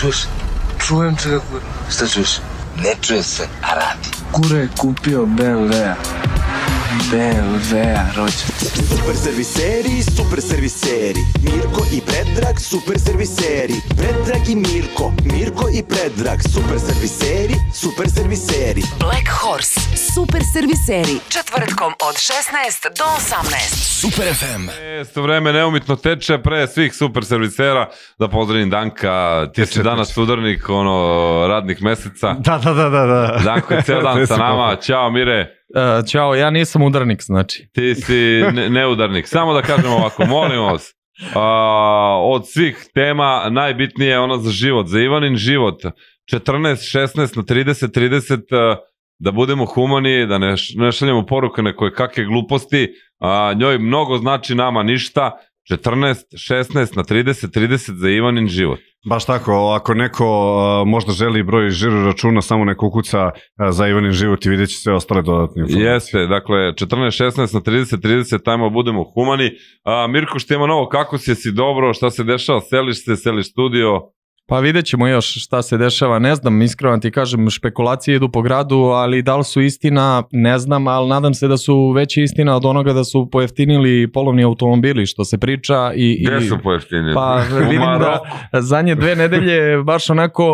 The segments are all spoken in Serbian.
čuješ? Čujem se ga, kurva. Šta čuješ? Ne čuje se, a radi. Kure je kupio BMW-a. BLV-a Super serviseri, super serviseri. Mirko i Predrag, super serviseri. Predrag i Mirko, Mirko i Predrag. Super serviseri, super serviseri. Black Horse, super serviseri. Četvrtkom od 16 do 18. Super FM. Jeste vreme neumitno teče pre svih super servisera. Da pozdravim Danka, ti si danas sudarnik ono, radnih meseca. Da, da, da, da. da. Danko je ceo dan sa nama. Ćao Mire. Uh, ćao, ja nisam udarnik, znači. Ti si neudarnik. Samo da kažem ovako, molim vas. Uh, od svih tema najbitnije je ona za život, za Ivanin život. 14, 16 na 30, 30 uh, da budemo humani, da ne, ne šaljemo poruke na koje kakve gluposti, a, njoj mnogo znači nama ništa, 14, 16 na 30, 30 za Ivanin život. Baš tako, ako neko možda želi broj žiro računa, samo neko kuca za Ivanin život i vidjet će sve ostale dodatne informacije. Jeste, dakle 14, 16 na 30, 30, tajmo budemo humani. A, Mirko, što ima novo, kako si, si dobro, šta se dešava, seliš se, seliš studio? Pa vidjet ćemo još šta se dešava, ne znam, iskreno ti kažem, špekulacije idu po gradu, ali da li su istina, ne znam, ali nadam se da su veće istina od onoga da su pojeftinili polovni automobili, što se priča. I, Gde i, su pojeftinili? Pa vidim da zadnje dve nedelje baš onako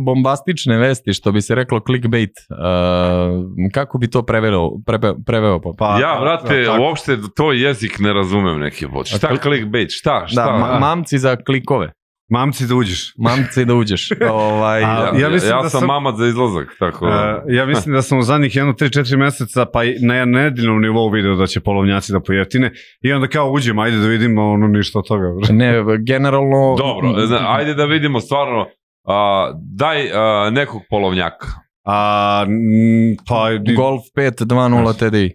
bombastične vesti, što bi se reklo clickbait. Uh, kako bi to preveo? Preve, preveo pa, pa, ja, vrate, pa, uopšte to jezik ne razumem neki pot. Šta clickbait? Šta? Da, šta? Da, ma, mamci za klikove. Mamci da uđeš. Mamci da uđeš. ovaj, A, da. ja, mislim ja da sam, sam mamac za izlazak. Tako. Da. A, ja mislim da sam u zadnjih jedno 3-4 meseca pa na nedeljnom nivou video da će polovnjaci da pojeftine i onda kao uđem, ajde da vidimo ono ništa od toga. ne, generalno... Dobro, zna, ajde da vidimo stvarno a, daj a, nekog polovnjaka. A, pa... Golf 5 2.0 TDI.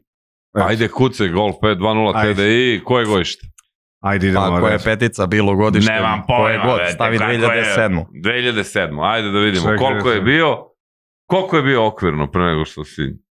Ajde kuce Golf 5 2.0 TDI, koje godište? Ajde idemo. Ako je petica bilo godište, Nemam pojma, god, stavi 2007. 2007. Ajde da vidimo koliko je bio, koliko je bio okvirno pre nego što si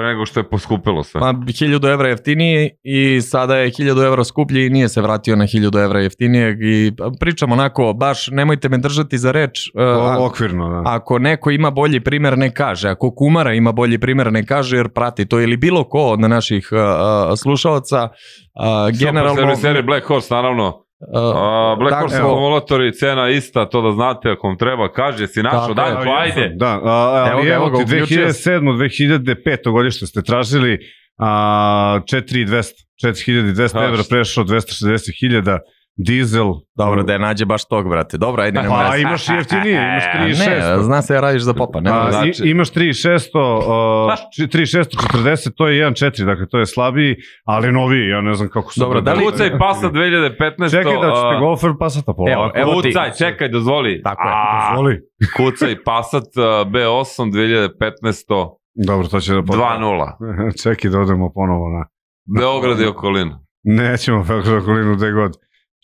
pre nego što je poskupilo sve. Ma, pa, 1000 evra jeftinije i sada je 1000 evra skuplji i nije se vratio na 1000 evra jeftinijeg i pa, pričam onako, baš nemojte me držati za reč. E, o, okvirno, da. Ako neko ima bolji primer ne kaže, ako Kumara ima bolji primer ne kaže jer prati to ili bilo ko od naših uh, e, e, slušalaca. Uh, generalno... Super Black Horse naravno Uh, Black Horse Simulator cena ista, to da znate ako vam treba, kaže si našo, da, pa ajde. Da, a, evo, ga, evo, evo 2007. 2005. godište ste tražili a, 4200, 4200 evra, prešao 260.000 Dizel. Dobro, da je nađe baš tog, brate. Dobro, ajde, nema A, imaš jeftinije, imaš 3600. Ne, zna se ja radiš za popa, ne A, znači. imaš 3600, uh, 3640, to je 1.4, dakle, to je slabiji, ali noviji, ja ne znam kako su... Dobro, da li... Kucaj pasa 2015. Čekaj da ću te golfer pasata polako. Evo, evo ti. Kucaj, čekaj, dozvoli. Tako je, dozvoli. kucaj pasat B8 2015. Dobro, to će da... 2.0. čekaj da odemo ponovo na... Beograd i okolinu. Nećemo Beograd i okolinu, gde god.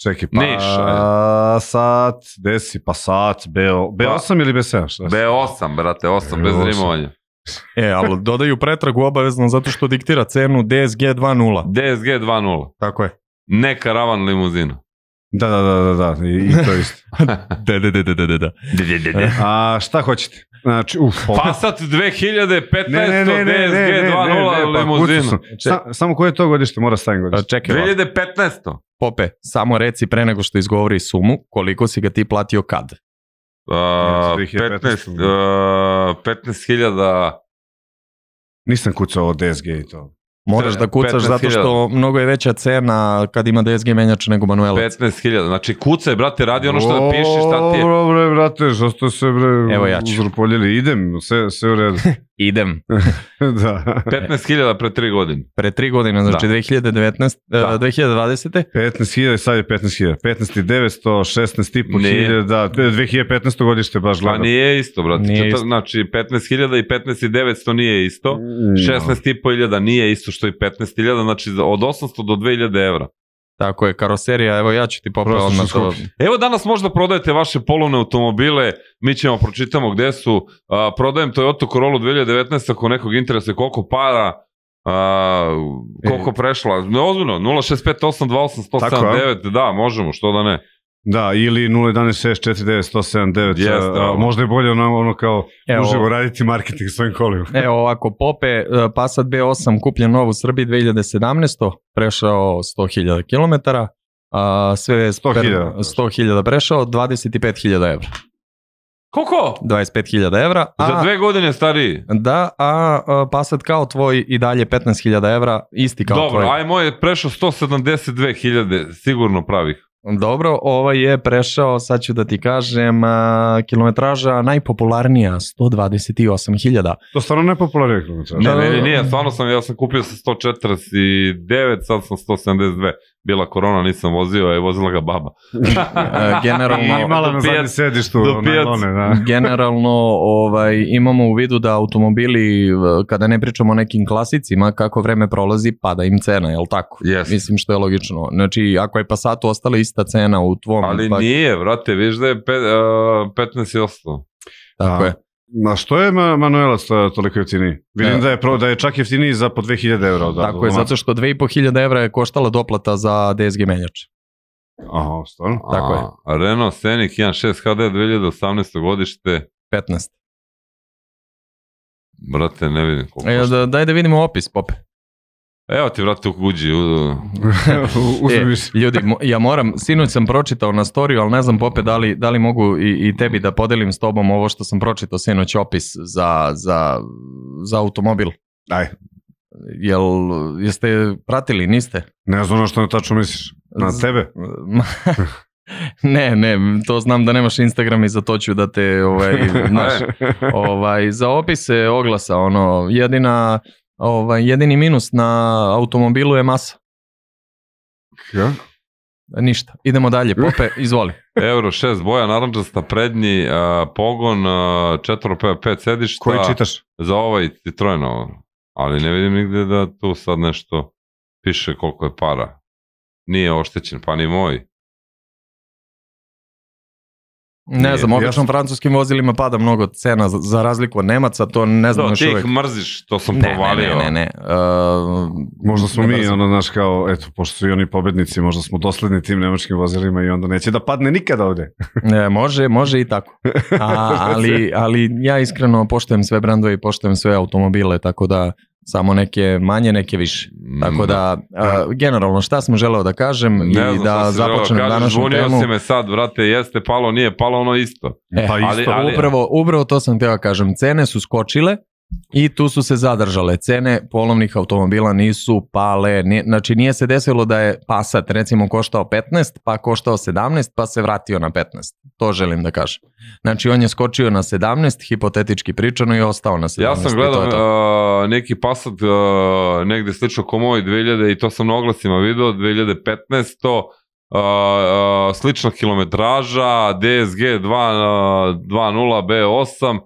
Čekaj, pa Niš, a, sat, gde si, pa sat, B8 pa, ili B7? B8, brate, 8, B8. bez rimovanja. E, ali dodaju pretragu obavezno zato što diktira cenu DSG 2.0. DSG 2.0. Tako je. Ne karavan limuzina. Da, da, da, da, da, i, i to isto. Da, da, da, da, da, da, da, da, da. A šta hoćete? Znači, uf, Passat 2015, ne, DSG 2.0 ne, ne, limuzina. Pa samo koje je to godište, mora stavim godište. Pa čekaj, 2015. Pope, samo reci pre nego što izgovori sumu, koliko si ga ti platio kad? Uh, 15.000... Uh, 15.000... Nisam kucao DSG i to. Moraš da kucaš zato što mnogo je veća cena kad ima DSG menjača nego manuela. 15.000, znači kucaj, brate, radi ono što da pišeš, šta ti je. Dobro, bre, brate, što ste se, bre, Evo ja ću. uzrpoljili. Idem, sve, sve u redu. idem. da. 15.000 pre tri godine. Pre tri godine, znači da. 2019, e, da. 2020. 15.000, sad je 15.000. 15.900, 16.500, da, 2015. godište baš pa gledam. Pa nije isto, brate. Nije Četar, isto. Znači 15.000 i 15.900 nije isto, 16.500 mm. nije isto što i 15.000, znači od 800 do 2.000 evra. Tako je, karoserija, evo ja ću ti popraviti odmah to. Evo danas možda prodajete vaše polovne automobile, mi ćemo pročitamo gde su. A, prodajem Toyota Corolla 2019 ako nekog interesa koliko para, a, koliko e. prešla. Ne, ozbiljno, 065828179, da, možemo, što da ne. Da, ili 011649179. Yes, da, uh, možda je bolje ono, ono kao Evo, uživo raditi marketing svojim kolima. Evo ovako, Pope e, Passat B8 kupljen nov u Srbiji 2017. Prešao 100.000 km. A, sve je 100.000 100 prešao, 25.000 evra. Koliko? 25.000 evra. A, Za dve godine stariji. Da, a, a Passat kao tvoj i dalje 15.000 evra, isti kao Dobro, tvoj. Dobro, aj moj je prešao 172.000 sigurno pravih. Dobro, ova je prešao, sad ću da ti kažem, kilometraža najpopularnija, 128.000. To stvarno najpopularnija kilometraža? Ne, ne, da. ne, nije, stvarno sam, ja sam kupio sa 149, sad sam 172 bila korona, nisam vozio, je vozila ga baba. generalno, I imala na zadnjem sedištu do najlone, da. generalno ovaj, imamo u vidu da automobili, eh, kada ne pričamo o nekim klasicima, kako vreme prolazi, pada im cena, je jel tako? Yes. Mislim što je logično. Znači, ako je Passat ostala ista cena u tvom... Ali pak... nije, vrate, viš da je pe, uh, eh, 15 i ostalo. Tako A. je. Ma što je Manuelac toliko jeftiniji? Vidim e, da je, pro, da je čak jeftiniji za po 2000 evra. Da, tako je, zato što 2500 evra je koštala doplata za DSG menjač. Aha, stvarno? Tako je. A, Renault Scenic 1.6 HD 2018. godište. 15. Brate, ne vidim koliko e, da, Daj da vidimo opis, Pope. Evo ti vrati u kuđi. e, ljudi, ja moram, sinoć sam pročitao na storiju, ali ne znam popet da li, da li mogu i, i, tebi da podelim s tobom ovo što sam pročitao sinoć opis za, za, za automobil. Aj. Jel, jeste pratili, niste? Ne znam ono što ne tačno misliš. Na tebe? ne, ne, to znam da nemaš Instagram i za to ću da te, ovaj, znaš, ovaj, za opise oglasa, ono, jedina Ovaj, jedini minus na automobilu je masa. Kako? Ništa. Idemo dalje. Pope, izvoli. Euro 6 boja, naranđasta, prednji uh, pogon, uh, 4-5 sedišta. Koji čitaš? Za ovaj Citroen Ali ne vidim nigde da tu sad nešto piše koliko je para. Nije oštećen, pa ni moj. Ne znam, obično francuskim vozilima pada mnogo cena za, za razliku od Nemaca, to ne znam Do, da, još uvek. Ti ih mrziš, to sam ne, provalio. Ne, ne, ne. ne. Uh, možda smo ne mi, ono, znaš, kao, eto, pošto su i oni pobednici, možda smo dosledni tim nemačkim vozilima i onda neće da padne nikada ovde. ne, može, može i tako. A, ali, ali ja iskreno poštujem sve brendove i poštujem sve automobile, tako da samo neke manje, neke više. Mm, Tako da, da a, da. generalno, šta sam želeo da kažem ne i da, da započnem kažeš, današnju zvonio temu. Zvonio si me sad, vrate, jeste palo, nije palo, ono isto. E, pa isto. Ali, ali, upravo, upravo to sam teo kažem. Cene su skočile, I tu su se zadržale. Cene polovnih automobila nisu pale, nije, znači nije se desilo da je Passat recimo koštao 15, pa koštao 17, pa se vratio na 15. To želim da kažem. Znači on je skočio na 17, hipotetički pričano i ostao na 17. Ja sam gledao to to. Uh, neki Passat uh, negde slično kom ovaj 2000 i to sam na oglasima video, 2015 Uh, uh, slična kilometraža, DSG 2, uh, 2.0 B8,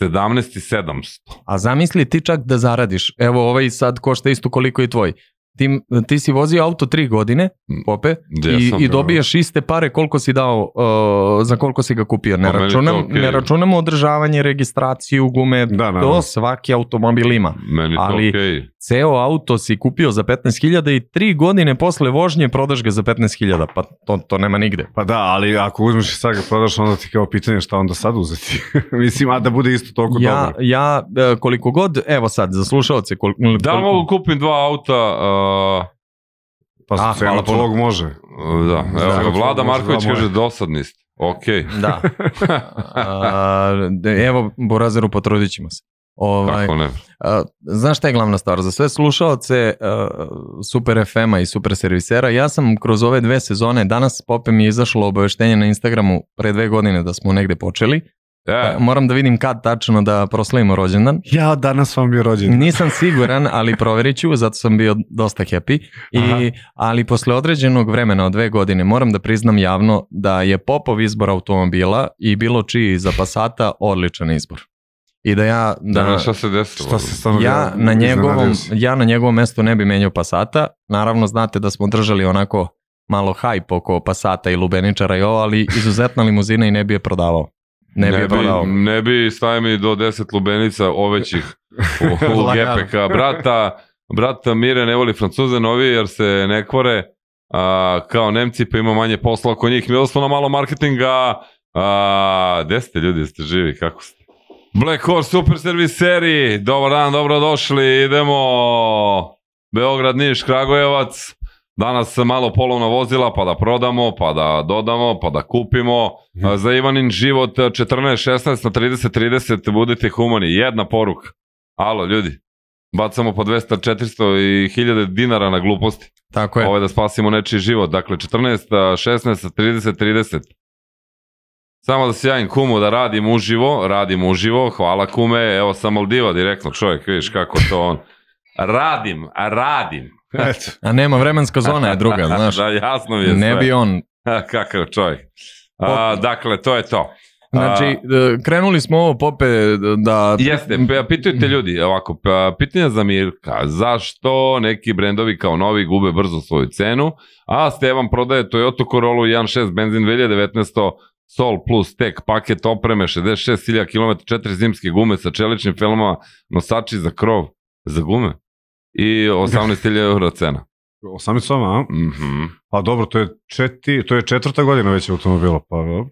17.700. A zamisli ti čak da zaradiš. Evo ovaj sad košta isto koliko i tvoj. Ti, ti si vozio auto tri godine, mm, Pope, ja i, i dobiješ iste pare koliko si dao, uh, za koliko si ga kupio. Ne, pa računam, okay. ne računamo održavanje, registraciju, gume, da, da, to da. svaki automobil ima. Meni to Ali okay ceo auto si kupio za 15.000 i tri godine posle vožnje prodaš ga za 15.000, pa to, to nema nigde. Pa da, ali ako uzmeš sad ga prodaš, onda ti kao pitanje šta onda sad uzeti. Mislim, a da bude isto toliko ja, dobro. Ja, e, koliko god, evo sad, za slušalce, koliko... Da mogu kupim dva auta, uh... Pa ah, hvala puno. može. Da, evo da, Vlada Marković da, kaže dosadni ste. Ok. Da. A, evo, Borazeru, potrudit ćemo se. Ovaj, Kako ne? A, znaš šta je glavna stvar? Za sve slušalce a, Super FM-a i Super Servisera, ja sam kroz ove dve sezone, danas pope mi je izašlo obaveštenje na Instagramu pre dve godine da smo negde počeli, Yeah. Pa, da. moram da vidim kad tačno da proslavimo rođendan. Ja danas vam bio rođendan. Nisam siguran, ali proverit ću, zato sam bio dosta happy. I, ali posle određenog vremena od dve godine moram da priznam javno da je popov izbor automobila i bilo čiji za Passata odličan izbor i da ja... Da, da šta se desilo? Šta se ja, ja, na njegovom, ja na njegovom mestu ne bi menjao Passata. Naravno, znate da smo držali onako malo hajp oko Passata i Lubeničara i ovo, ali izuzetna limuzina i ne bi je prodavao. Ne, ne bi, je prodavao. Ne bi mi do 10 lubenica ovećih u, u GPK. Brata, brata Mire ne voli francuze novije jer se ne kvore a, kao Nemci pa ima manje posla oko njih. Mi smo na malo marketinga. A, gde ste ljudi, ste živi, kako ste? Black Horse Super Servis seriji. Dobar dan, dobrodošli. Idemo Beograd, Niš, Kragujevac. Danas malo polovna vozila pa da prodamo, pa da dodamo, pa da kupimo. Mm. Za Ivanin život 14-16 na 30-30 budite humani. Jedna poruka. Alo ljudi, bacamo po 200, 400 i 1000 dinara na gluposti. Tako je. Ovo je da spasimo nečiji život. Dakle, 14, 16, 30, 30. Samo da se javim kumu da radim uživo, radim uživo, hvala kume, evo sam Maldiva direktno čovjek, vidiš kako to on. Radim, a radim. Eto. A nema vremenska zona je druga, znaš. da, jasno mi je Ne bi on. Kakav čovjek. A, dakle, to je to. Znači, e, krenuli smo ovo pope da... Jeste, pa pitujte mm. ljudi, ovako, pa pitanja za Mirka, zašto neki brendovi kao novi gube brzo svoju cenu, a Stevan prodaje Toyota Corolla 1.6 benzin 2019. Sol plus tech, paket opreme, 66.000 km, četiri zimske gume sa čeličnim filmama, nosači za krov, za gume i 18.000 eura cena. 18 sama, a? Mm -hmm. Pa dobro, to je, četi, to je četvrta godina već automobila, pa dobro.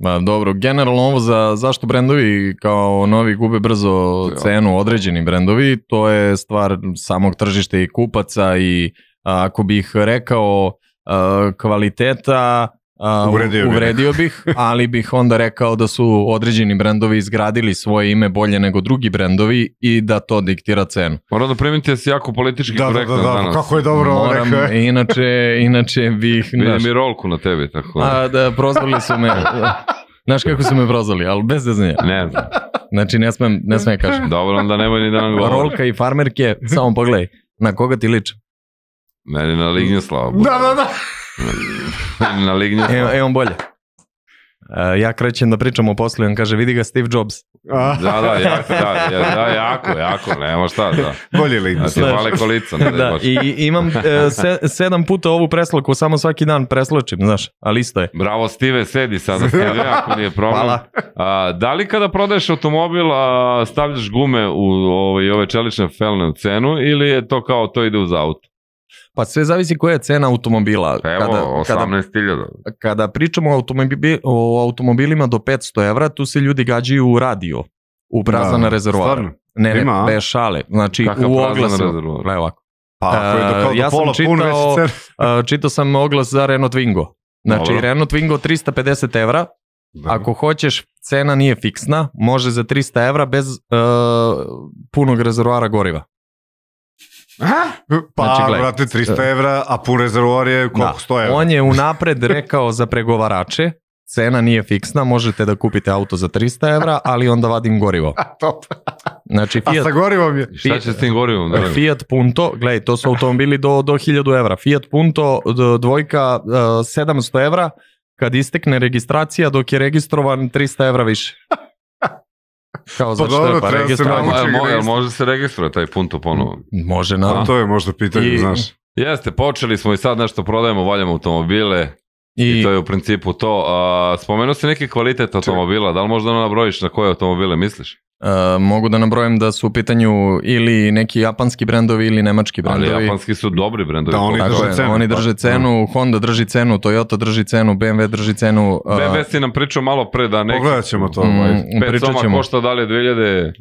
Ma pa dobro, generalno ovo za zašto brendovi kao novi gube brzo cenu određeni brendovi, to je stvar samog tržišta i kupaca i ako bih rekao kvaliteta Uh, uvredio, uvredio bih, ali bih onda rekao da su određeni brendovi izgradili svoje ime bolje nego drugi brendovi i da to diktira cenu. Moram da primite da si jako politički da, korektan da, da, da, danas. kako je dobro Moram, rekao. Inače, inače bih... Vidim mi rolku na tebi, tako. A, da, prozvali su me. Znaš kako su me prozvali, ali bez zeznja. Ne znam. Znači, ne smem, ne smem kažem. Dobro, onda nemoj ni da nam govorim. Rolka i farmerke, samo pogledaj, na koga ti liče? Meni na Lignjoslava. Da, da, da na Malignant. Evo, e, on bolje. Uh, ja krećem da pričam o poslu i on kaže vidi ga Steve Jobs. da, da, jako, da, ja, da, jako, jako, nema šta, da. Bolje li? Da ti male kolica. Ne da, i, i imam e, se, sedam puta ovu preslaku, samo svaki dan presločim, znaš, ali isto je. Bravo Steve, sedi sada, sedi, ako nije problem. Hvala. A, da li kada prodaješ automobil, a, stavljaš gume u ove, ovaj, ove čelične felne u cenu ili je to kao to ide uz auto? Pa sve zavisi koja je cena automobila. Pa evo, kada, 18.000. Kada, kada pričamo o, automobilima do 500 evra, tu se ljudi gađaju u radio, u prazan da, rezervoar. Stvarno? Ne, ne, Ima, bez šale. Znači, Kakav u oglasu. Evo ovako. Pa, ako je do e, kao do ja pola sam čitao, pun već e, čitao sam oglas za Renault Twingo. Znači, Dobro. Renault Twingo 350 evra, da. Ako hoćeš, cena nije fiksna, može za 300 evra bez uh, punog rezervoara goriva. Aha. Pa, znači, gledaj, vrate, 300 evra, a pun rezervoar je koliko da. 100 evra. On je unapred rekao za pregovarače, cena nije fiksna, možete da kupite auto za 300 evra, ali onda vadim gorivo. Top. Znači, Fiat, a sa gorivom je? Šta će s tim gorivom? Da Fiat Punto, gledaj, to su automobili do, do 1000 evra. Fiat Punto dvojka 700 e, evra, kad istekne registracija dok je registrovan 300 evra više. Kao pa znači, dobro, da, da, pa treba se naučiti. Mo, mo, može se registrovati taj punto ponovo? Može, naravno. To je možda pitanje, I, znaš. Jeste, počeli smo i sad nešto prodajemo, valjamo automobile, i, I, to je u principu to. A, spomenuo si neki kvalitet automobila, da li možda nabrojiš na koje automobile misliš? Uh, mogu da nabrojem da su u pitanju ili neki japanski brendovi ili nemački brendovi. Ali japanski su dobri brendovi. Da, oni pa. drže cenu. Oni drže cenu, pa. Honda drži cenu, Toyota drži cenu, BMW drži cenu. Uh, e, BMW si nam pričao malo pre da neki... Pogledat ćemo to. Mm, ovaj. pet soma ćemo. košta dalje 2000...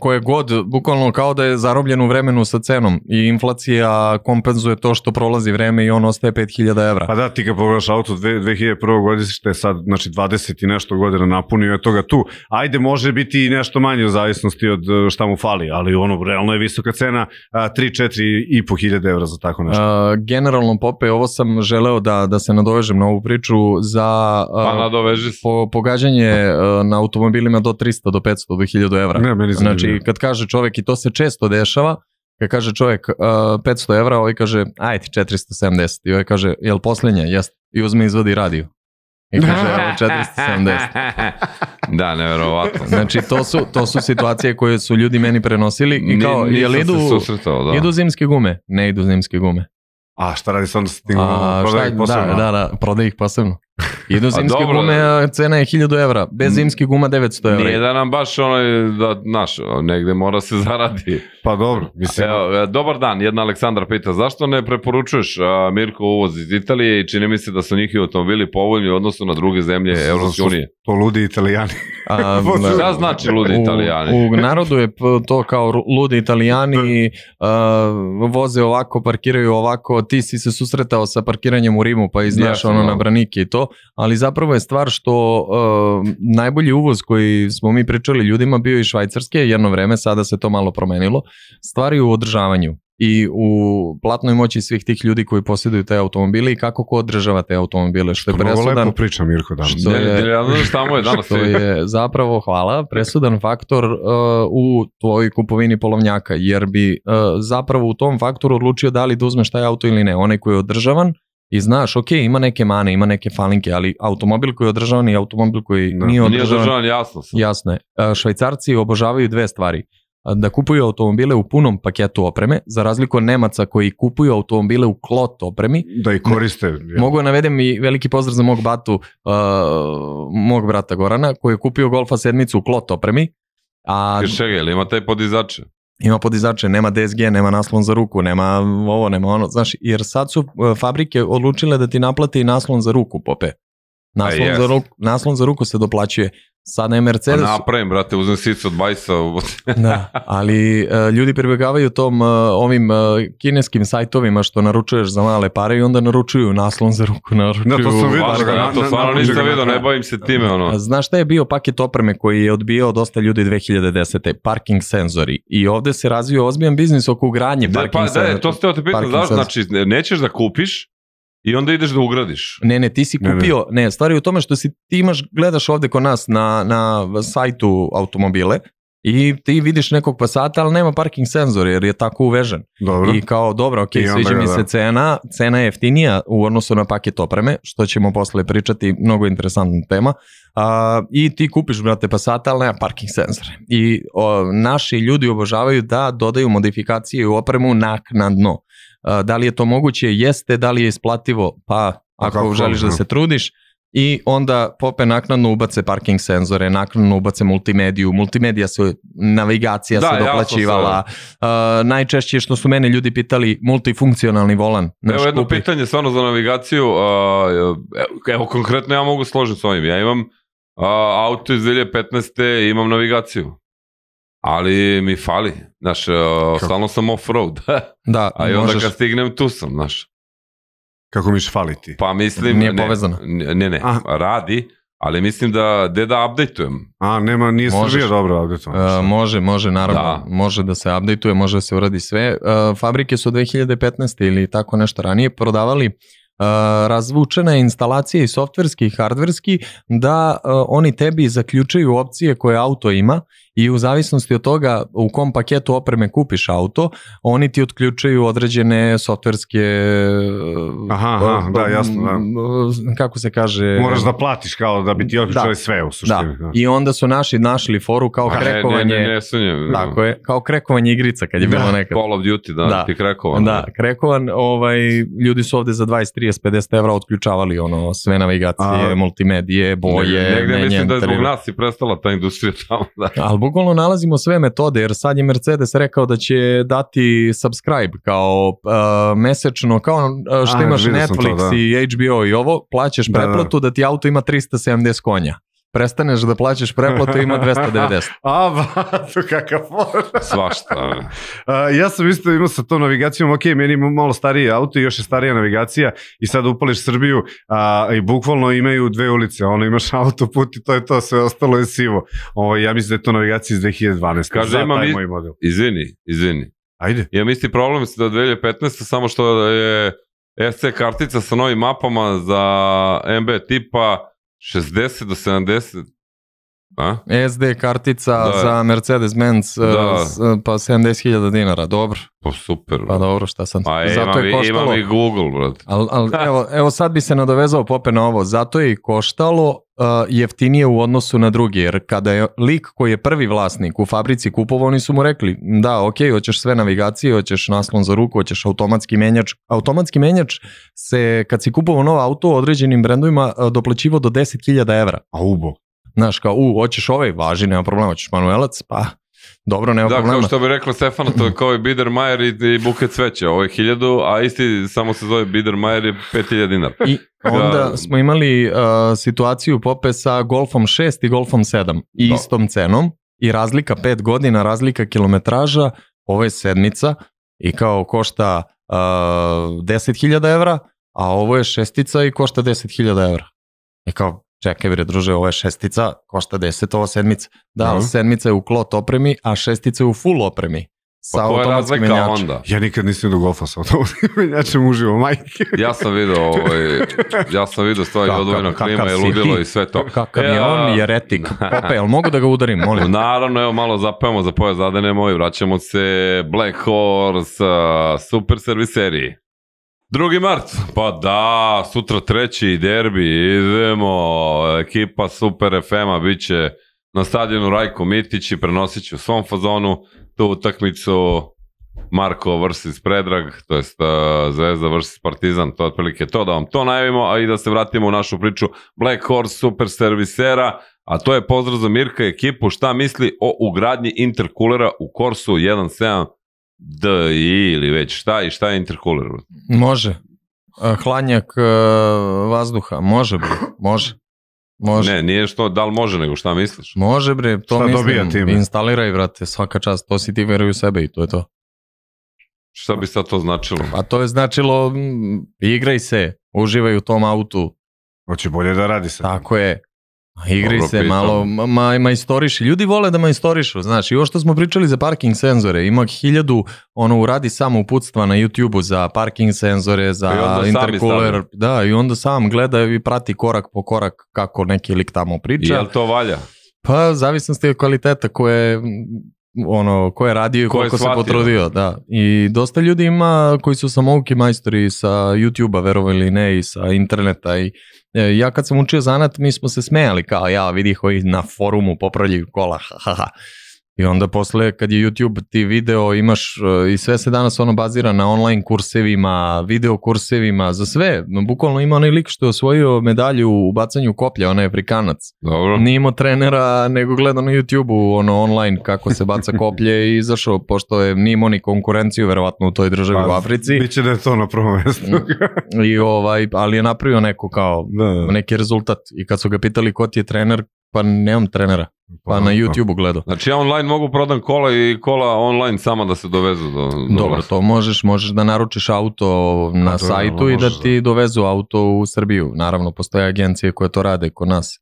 Koje god, bukvalno kao da je zarobljen u vremenu sa cenom i inflacija kompenzuje to što prolazi vreme i on ostaje 5000 evra. Pa da, ti kad pogledaš auto 2001. godine, što je sad znači 20 i nešto godina napunio je toga tu. Ajde, može biti nešto manje manje u zavisnosti od e, šta mu fali, ali ono, realno je visoka cena, 3-4,5 hiljada evra za tako nešto. A, generalno, Pope, ovo sam želeo da, da se nadovežem na ovu priču za pa, nadoveži po, pogađanje e, na automobilima do 300, do 500, do 1000 evra. Ne, meni znači, kad kaže čovek, i to se često dešava, Kad kaže čovjek uh, e, 500 evra, ovaj kaže, ajde 470. I ovaj kaže, jel posljednje? Jeste. I uzme izvodi radio. I kaže, da. evo 470. da, neverovatno. Znači, to su, to su situacije koje su ljudi meni prenosili i kao, Ni, jel idu, da. idu zimske gume? Ne idu zimske gume. A šta radi onda sa tim gumama? Prodaje ih Da, da, da prodaj ih posebno. Idu zimske dobro, gume, a cena je 1000 evra. Bez zimskih guma 900 evra. Nije da nam baš onaj, da, naš, negde mora se zaradi. Pa dobro, mislim. Evo, e, dobar dan, jedna Aleksandra pita, zašto ne preporučuješ a, Mirko uvoz iz Italije i čini mi se da su njihovi automobili povoljni odnosno na druge zemlje Evropske unije? To ludi italijani. A, da, znači ludi italijani? U, u narodu je to kao ludi italijani, a, voze ovako, parkiraju ovako, ti si se susretao sa parkiranjem u Rimu, pa i znaš ono na da. branike i to ali zapravo je stvar što uh, najbolji uvoz koji smo mi pričali ljudima bio i švajcarske jedno vreme, sada se to malo promenilo, stvari u održavanju i u platnoj moći svih tih ljudi koji posjeduju te automobile i kako ko održava te automobile, što je Mnogo presudan. Mnogo lepo priča Mirko danas. Što je, šta mu je danas. Što je zapravo, hvala, presudan faktor uh, u tvojoj kupovini polovnjaka, jer bi uh, zapravo u tom faktoru odlučio da li da uzmeš taj auto ili ne. Onaj koji je održavan, I znaš, ok, ima neke mane, ima neke falinke, ali automobil koji je održavan i automobil koji da, ne, nije održavan. Nije održavan, jasno sam. Jasno je. E, Švajcarci obožavaju dve stvari. E, da kupuju automobile u punom paketu opreme, za razliku od Nemaca koji kupuju automobile u klot opremi. Da i koriste. Ja. Mogu da navedem i veliki pozdrav za mog batu, uh, mog brata Gorana, koji je kupio Golfa sedmicu u klot opremi. A... Jer ima taj podizače? ima podizače, nema DSG, nema naslon za ruku, nema ovo, nema ono, znaš, jer sad su e, fabrike odlučile da ti naplati naslon za ruku, pope. Naslon, za ruku, naslon za ruku se doplaćuje. Sad na Mercedesu... Pa napravim, brate, uzem sicu od bajsa. da, ali e, ljudi pribegavaju tom e, ovim e, kineskim sajtovima što naručuješ za male pare i onda naručuju naslon za ruku, naručuju... Da, to sam vidio, da, na, to stvarno nisam vidio, ne bavim se time. Ono. Znaš šta je bio paket opreme koji je odbijao dosta ljudi 2010. Parking senzori. I ovde se razvio ozbiljan biznis oko ugradnje da, parking pa, Da, to ste o te pitali, znaš, znači nećeš da kupiš, I onda ideš da ugradiš. Ne, ne, ti si kupio, ne, ne. ne stvari u tome što si, ti imaš, gledaš ovde kod nas na, na sajtu automobile, i ti vidiš nekog pasata, ali nema parking senzor jer je tako uvežen. Dobro. I kao, dobro, ok, sviđa mi da. se cena, cena je jeftinija u odnosu na paket opreme, što ćemo posle pričati, mnogo interesantna tema. A, I ti kupiš, brate, pasata, ali nema parking senzore. I o, naši ljudi obožavaju da dodaju modifikacije u opremu naknadno. Da li je to moguće? Jeste. Da li je isplativo? Pa, pa ako kako, želiš da se trudiš. I onda pope naknadno ubace parking senzore, naknadno ubace multimediju, multimedija se, navigacija da, se doplaćivala. Ja uh, najčešće što su mene ljudi pitali, multifunkcionalni volan. Evo jedno kupi. pitanje stvarno za navigaciju, uh, evo konkretno ja mogu složiti s ovim, ja imam uh, auto iz 2015. imam navigaciju ali mi fali, znaš, e, stalno sam off-road, da, a i onda možeš... kad stignem tu sam, znaš. Kako miš faliti? Pa mislim... Nije ne, povezano. Ne, ne, ne radi, ali mislim da, de da, da updateujem. A, nema, nije Srbija dobro updateujem. Uh, može, može, naravno. Da. Može da se updateuje, može da se uradi sve. Uh, fabrike su 2015. ili tako nešto ranije prodavali uh, razvučene instalacije i softverski i hardverski da uh, oni tebi zaključaju opcije koje auto ima i u zavisnosti od toga u kom paketu opreme kupiš auto, oni ti otključaju određene softverske aha, aha, da, jasno, da. kako se kaže... Moraš da platiš kao da bi ti da, otključali da, sve u suštini. Da. da. I onda su naši našli foru kao da, krekovanje... Ne, ne, ne, ne, Tako je, kao krekovanje igrica kad je da, bilo nekad. Call of Duty, da, da ti krekovan. Da, da, krekovan, ovaj, ljudi su ovde za 20, 30, 50 evra otključavali ono, sve navigacije, A, multimedije, boje, negde, negde mislim da je zbog nas i prestala ta industrija tamo. Da. Ali bukvalno nalazimo sve metode, jer sad je Mercedes rekao da će dati subscribe kao uh, mesečno, kao uh, što A, imaš Netflix to, da. i HBO i ovo, plaćaš da, da. pretplatu da. da ti auto ima 370 konja prestaneš da plaćaš preplatu, ima 290. A, ba, to kakav for. Svašta. Da. A, ja sam isto imao sa tom navigacijom, ok, meni ima malo stariji auto i još je starija navigacija i sad upališ Srbiju a, i bukvalno imaju dve ulice, ono imaš autoput i to je to, sve ostalo je sivo. Ovo, ja mislim da je to navigacija iz 2012. Kaže, da, imam, taj moj model. Izvini, izvini. Ajde. Imam isti problem sa 2015. samo što je SC kartica sa novim mapama za MB tipa 60 do 70 A? SD kartica da, da. za Mercedes-Benz da. Eh, eh, pa 70.000 dinara, dobro. Pa super. Bro. Pa dobro, šta sam. Pa e, zato je koštalo. Imam i Google, brate. Al, al, evo, evo sad bi se nadovezao Pope na ovo. Zato je koštalo uh, jeftinije u odnosu na drugi, jer kada je lik koji je prvi vlasnik u fabrici kupovao, oni su mu rekli, da, ok, hoćeš sve navigacije, hoćeš naslon za ruku, hoćeš automatski menjač. Automatski menjač se, kad si kupovao novo auto, određenim brendovima doplaćivo do 10.000 evra. A ubo. Znaš, kao, u, hoćeš ovaj, važi, nema problema, hoćeš manuelac, pa dobro, nema da, problema. Da, kao što bi rekla Stefano, to je kao i Bider Majer i, i buket sveće, ovo je hiljadu, a isti samo se zove Bider Majer je 5000 dinara. I da. onda da. smo imali uh, situaciju pope sa Golfom 6 i Golfom 7 i da. istom cenom i razlika 5 godina, razlika kilometraža, ovo je sedmica i kao košta uh, 10.000 evra, a ovo je šestica i košta 10.000 evra. I e kao, čekaj bre druže, ovo je šestica, košta 10, ovo sedmica. Da, uh da. -huh. sedmica je u klot opremi, a šestica je u full opremi. Sa pa automatskim menjačem. Onda? Ja nikad nisam do golfa sa automatskim menjačem uživo, majke. ja sam video, ovaj, ja sam video stvari od ovina klima je ludilo i sve to. Kakav e, je on, jeretik. Pepe, jel mogu da ga udarim, molim? Naravno, evo malo zapevamo za poje zadenemo i vraćamo se Black Horse, uh, super serviseriji. Drugi mart, pa da, sutra treći derbi, idemo, ekipa Super FM-a bit će na stadionu Rajko Mitić i prenosit će u svom fazonu tu utakmicu Marko vs. Predrag, to jest e, Zvezda vs. Partizan, to je otprilike to, da vam to najavimo, a i da se vratimo u našu priču Black Horse Super Servisera, a to je pozdrav za Mirka i ekipu, šta misli o ugradnji interkulera u Korsu 17 D ili već šta i šta je interkuler? Može. E, hladnjak e, vazduha, može bre, može. Može. Ne, nije što da li može, nego šta misliš? Može bre, to šta mislim, time? instaliraj brate, svaka čast, to si ti veruj u sebe i to je to. Šta bi sad to značilo? A to je značilo, igraj se, uživaj u tom autu. Hoće bolje da radi se. Tako je, Igri se pitan. malo, ma, majstoriši. Ljudi vole da majstorišu, znaš. I ovo što smo pričali za parking senzore, ima hiljadu, ono, uradi samo uputstva na YouTube-u za parking senzore, za intercooler. Da, i onda sam gleda i prati korak po korak kako neki lik tamo priča. Jel to valja? Pa, zavisnosti od kvaliteta koje ono, ko je radio i koliko se potrudio, da. I dosta ljudi ima koji su samouki majstori sa YouTube-a, verovali ili ne, i sa interneta i E, ja kad sam učio zanat, mi smo se smejali kao ja, vidi koji na forumu popravljaju kola, ha, ha, ha. I onda posle kad je YouTube ti video imaš e, i sve se danas ono bazira na online kursevima, video kursevima, za sve. Bukvalno ima onaj lik što je osvojio medalju u bacanju koplja, onaj Afrikanac. Dobro. Nije imao trenera nego gleda na YouTubeu ono online kako se baca koplje i izašao, pošto je nije imao ni konkurenciju verovatno u toj državi pa, u Africi. Biće da je to na prvom mestu. Mm. I ovaj, ali je napravio neko kao da, da. neki rezultat. I kad su ga pitali ko ti je trener, Pa nemam trenera. Pa, pa na YouTube-u gledao. Znači ja online mogu prodam kola i kola online sama da se dovezu do, do Dobro, vas. to možeš, možeš da naručiš auto na pa, sajtu i da ti da. dovezu auto u Srbiju. Naravno, postoje agencije koje to rade kod nas.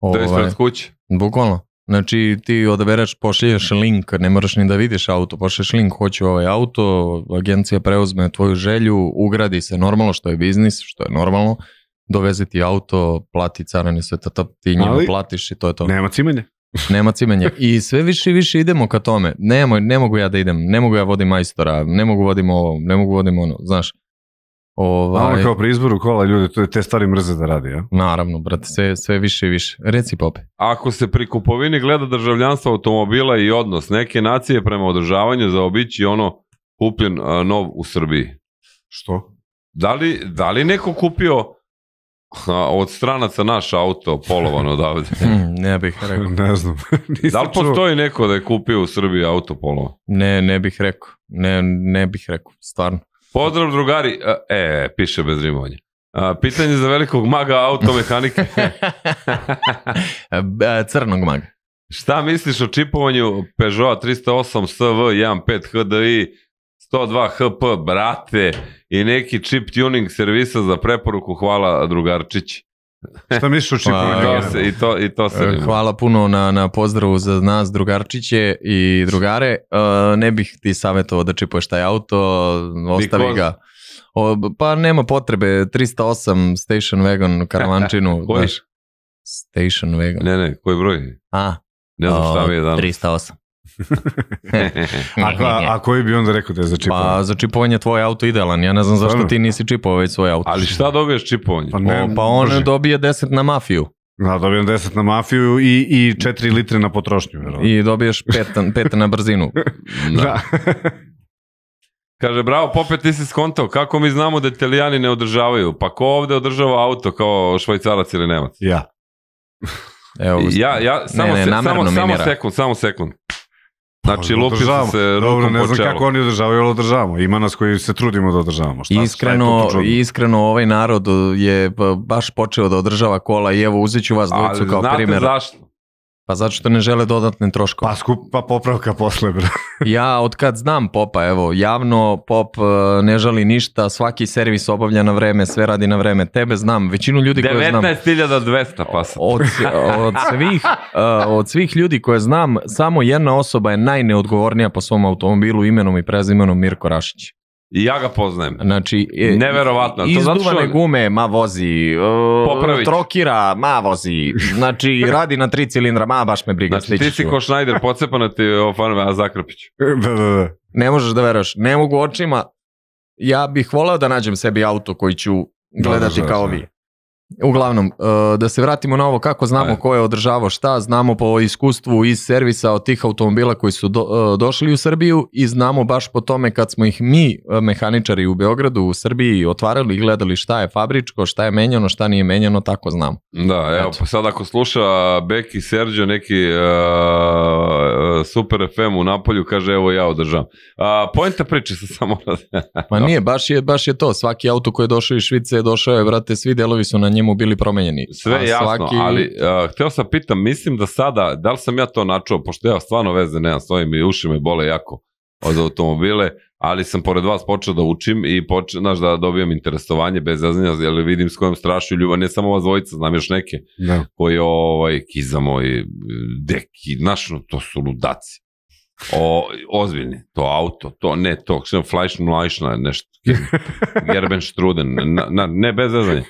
Ovaj, to je ispred kuće. Bukvalno. Znači ti odabereš, pošlješ link, ne moraš ni da vidiš auto, pošlješ link, hoću ovaj auto, agencija preuzme tvoju želju, ugradi se normalno što je biznis, što je normalno, dovezeti auto, plati carani sve to, ti njima Ali, platiš i to je to. Nema cimenja. Nema cimenja. I sve više i više idemo ka tome. Nemo, ne mogu ja da idem, ne mogu ja vodim majstora, ne mogu vodim ovo, ne mogu vodim ono, znaš. Ovaj... Ono kao pri izboru kola ljudi, to je te stvari mrze da radi, ja? Naravno, brate, sve, sve više i više. Reci Pope. Ako se pri kupovini gleda državljanstvo automobila i odnos neke nacije prema održavanju za obići ono kupljen uh, nov u Srbiji. Što? Da li, da li neko kupio A od stranaca naš auto polovan odavde. Hm, ne bih rekao. ne znam. da li postoji neko da je kupio u Srbiji auto polovan? Ne, ne bih rekao. Ne, ne bih rekao, stvarno. Pozdrav drugari. E, e piše bez rimovanja. A, pitanje za velikog maga automehanike. E, crnog maga. Šta misliš o čipovanju Peugeot 308 SV 15 HDI 102 HP, brate, i neki chip tuning servisa za preporuku, hvala drugarčić. Šta misliš o čipu? Pa, to se, i to, i to se e, Hvala puno na, na pozdravu za nas drugarčiće i drugare. E, ne bih ti savjetovao da čipuješ taj auto, ostavi Because... ga. O, pa nema potrebe, 308 Station Wagon karavančinu. koji? Znaš, Station Wagon. Ne, ne, koji broj? A, ne znam šta mi je danas. 308. a, a, a koji bi onda rekao da je za čipovanje? Pa za čipovanje tvoj auto idealan, ja ne znam zašto ti nisi čipovao već svoj auto. Ali šta dobiješ čipovanje? Pa, ne, o, pa on može. dobije 10 na mafiju. Da, dobijem 10 na mafiju i, i 4 litre na potrošnju. Verovatno. I dobiješ 5, 5 na brzinu. da. da. Kaže, bravo, popet ti si skontao, kako mi znamo da italijani ne održavaju? Pa ko ovde održava auto kao švajcarac ili nemac? Ja. Evo, ja, ja, samo, ne, ne, se, samo, samo sekund, samo sekund. Znači, lupi se Dobro, ne znam čelu. kako oni održavaju, ali održavamo. Ima nas koji se trudimo da održavamo. Šta, iskreno, šta iskreno, ovaj narod je baš počeo da održava kola i evo, uzet ću vas dvojicu kao znate Zašto? Pa zato što ne žele dodatne troškove. Pa skupa pa popravka posle, bro. ja od kad znam Popa, evo, javno Pop e, ne žali ništa, svaki servis obavlja na vreme, sve radi na vreme. Tebe znam, većinu ljudi koje znam... 19.200 pasa. Od, od, svih, e, od svih ljudi koje znam, samo jedna osoba je najneodgovornija po svom automobilu imenom i prezimenom Mirko Rašić. Ja ga poznajem. Znači, e, Neverovatno. To izduvane zato što... gume, ma vozi. E, Popravić. Trokira, ma vozi. Znači, radi na tri cilindra, ma baš me briga. Znači, ti si ko Schneider, pocepano ti ovo fanove, a Zakrpić. Ne možeš da veraš. Ne mogu očima. Ja bih volao da nađem sebi auto koji ću da, da, gledati da, da, da, kao vi. Uglavnom, e, da se vratimo na ovo kako znamo ko je održavao šta, znamo po iskustvu iz servisa od tih automobila koji su do, e, došli u Srbiju i znamo baš po tome kad smo ih mi e, mehaničari u Beogradu, u Srbiji otvarali i gledali šta je fabričko, šta je menjano, šta nije menjano, tako znamo. Da, evo, pa sad ako sluša Beki Serđo, neki uh, super FM u Napolju, kaže evo ja održavam. Uh, Pojenta priče sam samo... Ma nije, baš je, baš je to, svaki auto koji je došao iz Švice, došao je, brate, svi delovi su na njemu njemu bili promenjeni. Sve a jasno, svaki... ali uh, hteo sam pitam, mislim da sada, da li sam ja to načuo, pošto ja stvarno veze nemam, stoji mi uši me bole jako od automobile, ali sam pored vas počeo da učim i počeo, znaš, da dobijem interesovanje bez jaznja, jer vidim s kojom strašću ljubav, ne samo ova dvojica, znam još neke, da. koji ovaj, kizamo i deki, znaš, no, to su ludaci. O, ozbiljni, to auto, to ne, to sam flajšn mlajšna, nešto, gerben štruden, na, na, ne, bez zezanja.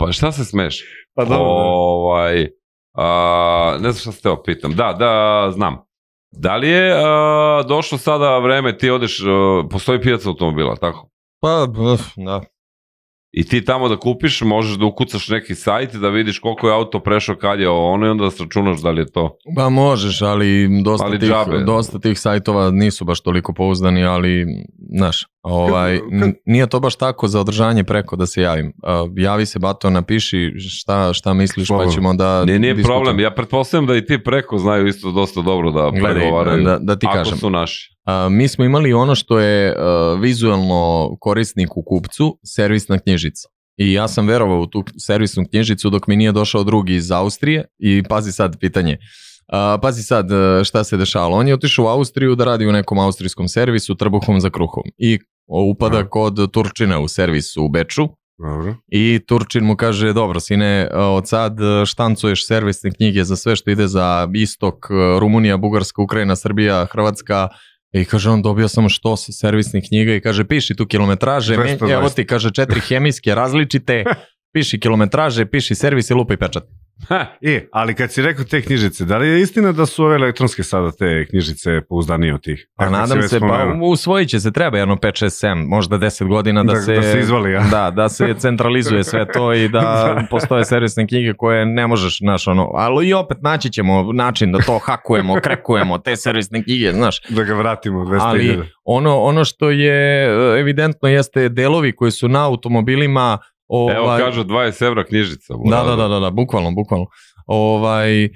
Pa šta se smeš? Pa dobro. Da. Ovaj, a, ne znam šta se teo pitam. Da, da, znam. Da li je a, došlo sada vreme, ti odeš, a, postoji pijaca automobila, tako? Pa, da. I ti tamo da kupiš, možeš da ukucaš neki sajt da vidiš koliko je auto prešao kad je ovo ono i onda da sračunaš da li je to. Ba pa možeš, ali dosta, ali tih, džabe. dosta tih sajtova nisu baš toliko pouzdani, ali znaš, ovaj, nije to baš tako za održanje preko da se javim. Uh, javi se Bato, napiši šta, šta misliš pa ćemo da... Nije, nije diskutam. problem, ja pretpostavljam da i ti preko znaju isto dosta dobro da pregovaraju, da, da ti ako kažem. su naši mi smo imali ono što je vizualno korisnik u kupcu, servisna knjižica. I ja sam verovao u tu servisnu knjižicu dok mi nije došao drugi iz Austrije i pazi sad pitanje. Uh, pazi sad e, šta se dešalo. On je otišao u Austriju da radi u nekom austrijskom servisu trbuhom za kruhom i upada Aha. kod Turčina u servisu u Beču Aha. i Turčin mu kaže dobro sine e, od sad e, štancuješ servisne knjige za sve što ide za istok Rumunija, Bugarska, Ukrajina, Srbija, Hrvatska I kaže on dobio sam što se servisnih knjiga i kaže piši tu kilometraže, evo ti kaže četiri hemijske različite, piši kilometraže, piši servis i lupaj pečat. Ha, i, e, ali kad si rekao te knjižice, da li je istina da su ove elektronske sada te knjižice pouzdanije od tih? Pa nadam se, pa usvojit će se, treba jedno 5, 6, 7, možda 10 godina da, da se, da se izvali, ja. da, da se centralizuje sve to i da, da. postoje servisne knjige koje ne možeš, znaš, ono, ali i opet naći ćemo način da to hakujemo, krekujemo, te servisne knjige, znaš. Da ga vratimo 200 Ali ono, ono što je e, evidentno jeste delovi koji su na automobilima Ovaj, Evo kažu 20 evra knjižica. Da, da, da, da, da, bukvalno, bukvalno. Ovaj, uh,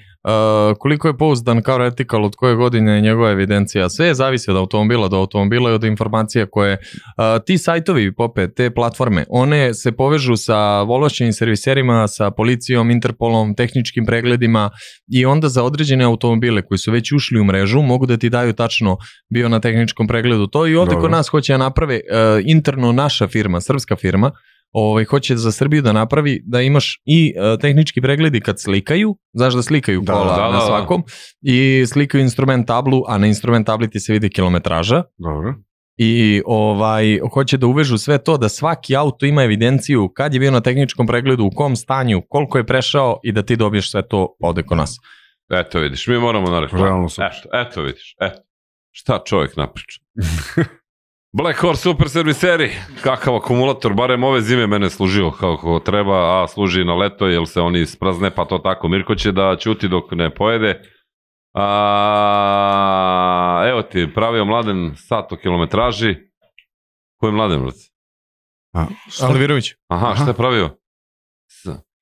koliko je pouzdan kao retikal, od koje godine je njegova evidencija, sve zavisi od automobila do automobila i od informacija koje uh, ti sajtovi, pope, te platforme, one se povežu sa vološćenim serviserima, sa policijom, Interpolom, tehničkim pregledima i onda za određene automobile koji su već ušli u mrežu mogu da ti daju tačno bio na tehničkom pregledu to i ovde kod nas hoće da naprave uh, interno naša firma, srpska firma, ovaj, hoće za Srbiju da napravi da imaš i uh, tehnički pregledi kad slikaju, znaš da slikaju kola da da, da, da, na svakom, da. i slikaju instrument tablu, a na instrument tabli ti se vidi kilometraža. Dobro. I ovaj, hoće da uvežu sve to da svaki auto ima evidenciju kad je bio na tehničkom pregledu, u kom stanju, koliko je prešao i da ti dobiješ sve to ovde kod nas. Eto vidiš, mi moramo na reklamu. Realno super. Eto, eto vidiš, eto. Šta čovjek napriča? Black Horse Super Serviseri, kakav akumulator, barem ove zime mene služio kako treba, a služi na leto jer se oni sprazne, pa to tako. Mirko će da ćuti dok ne pojede. A, evo ti, pravio mladen sat o kilometraži. Koji je mladen, brate? Alvirović. Aha, šta je pravio?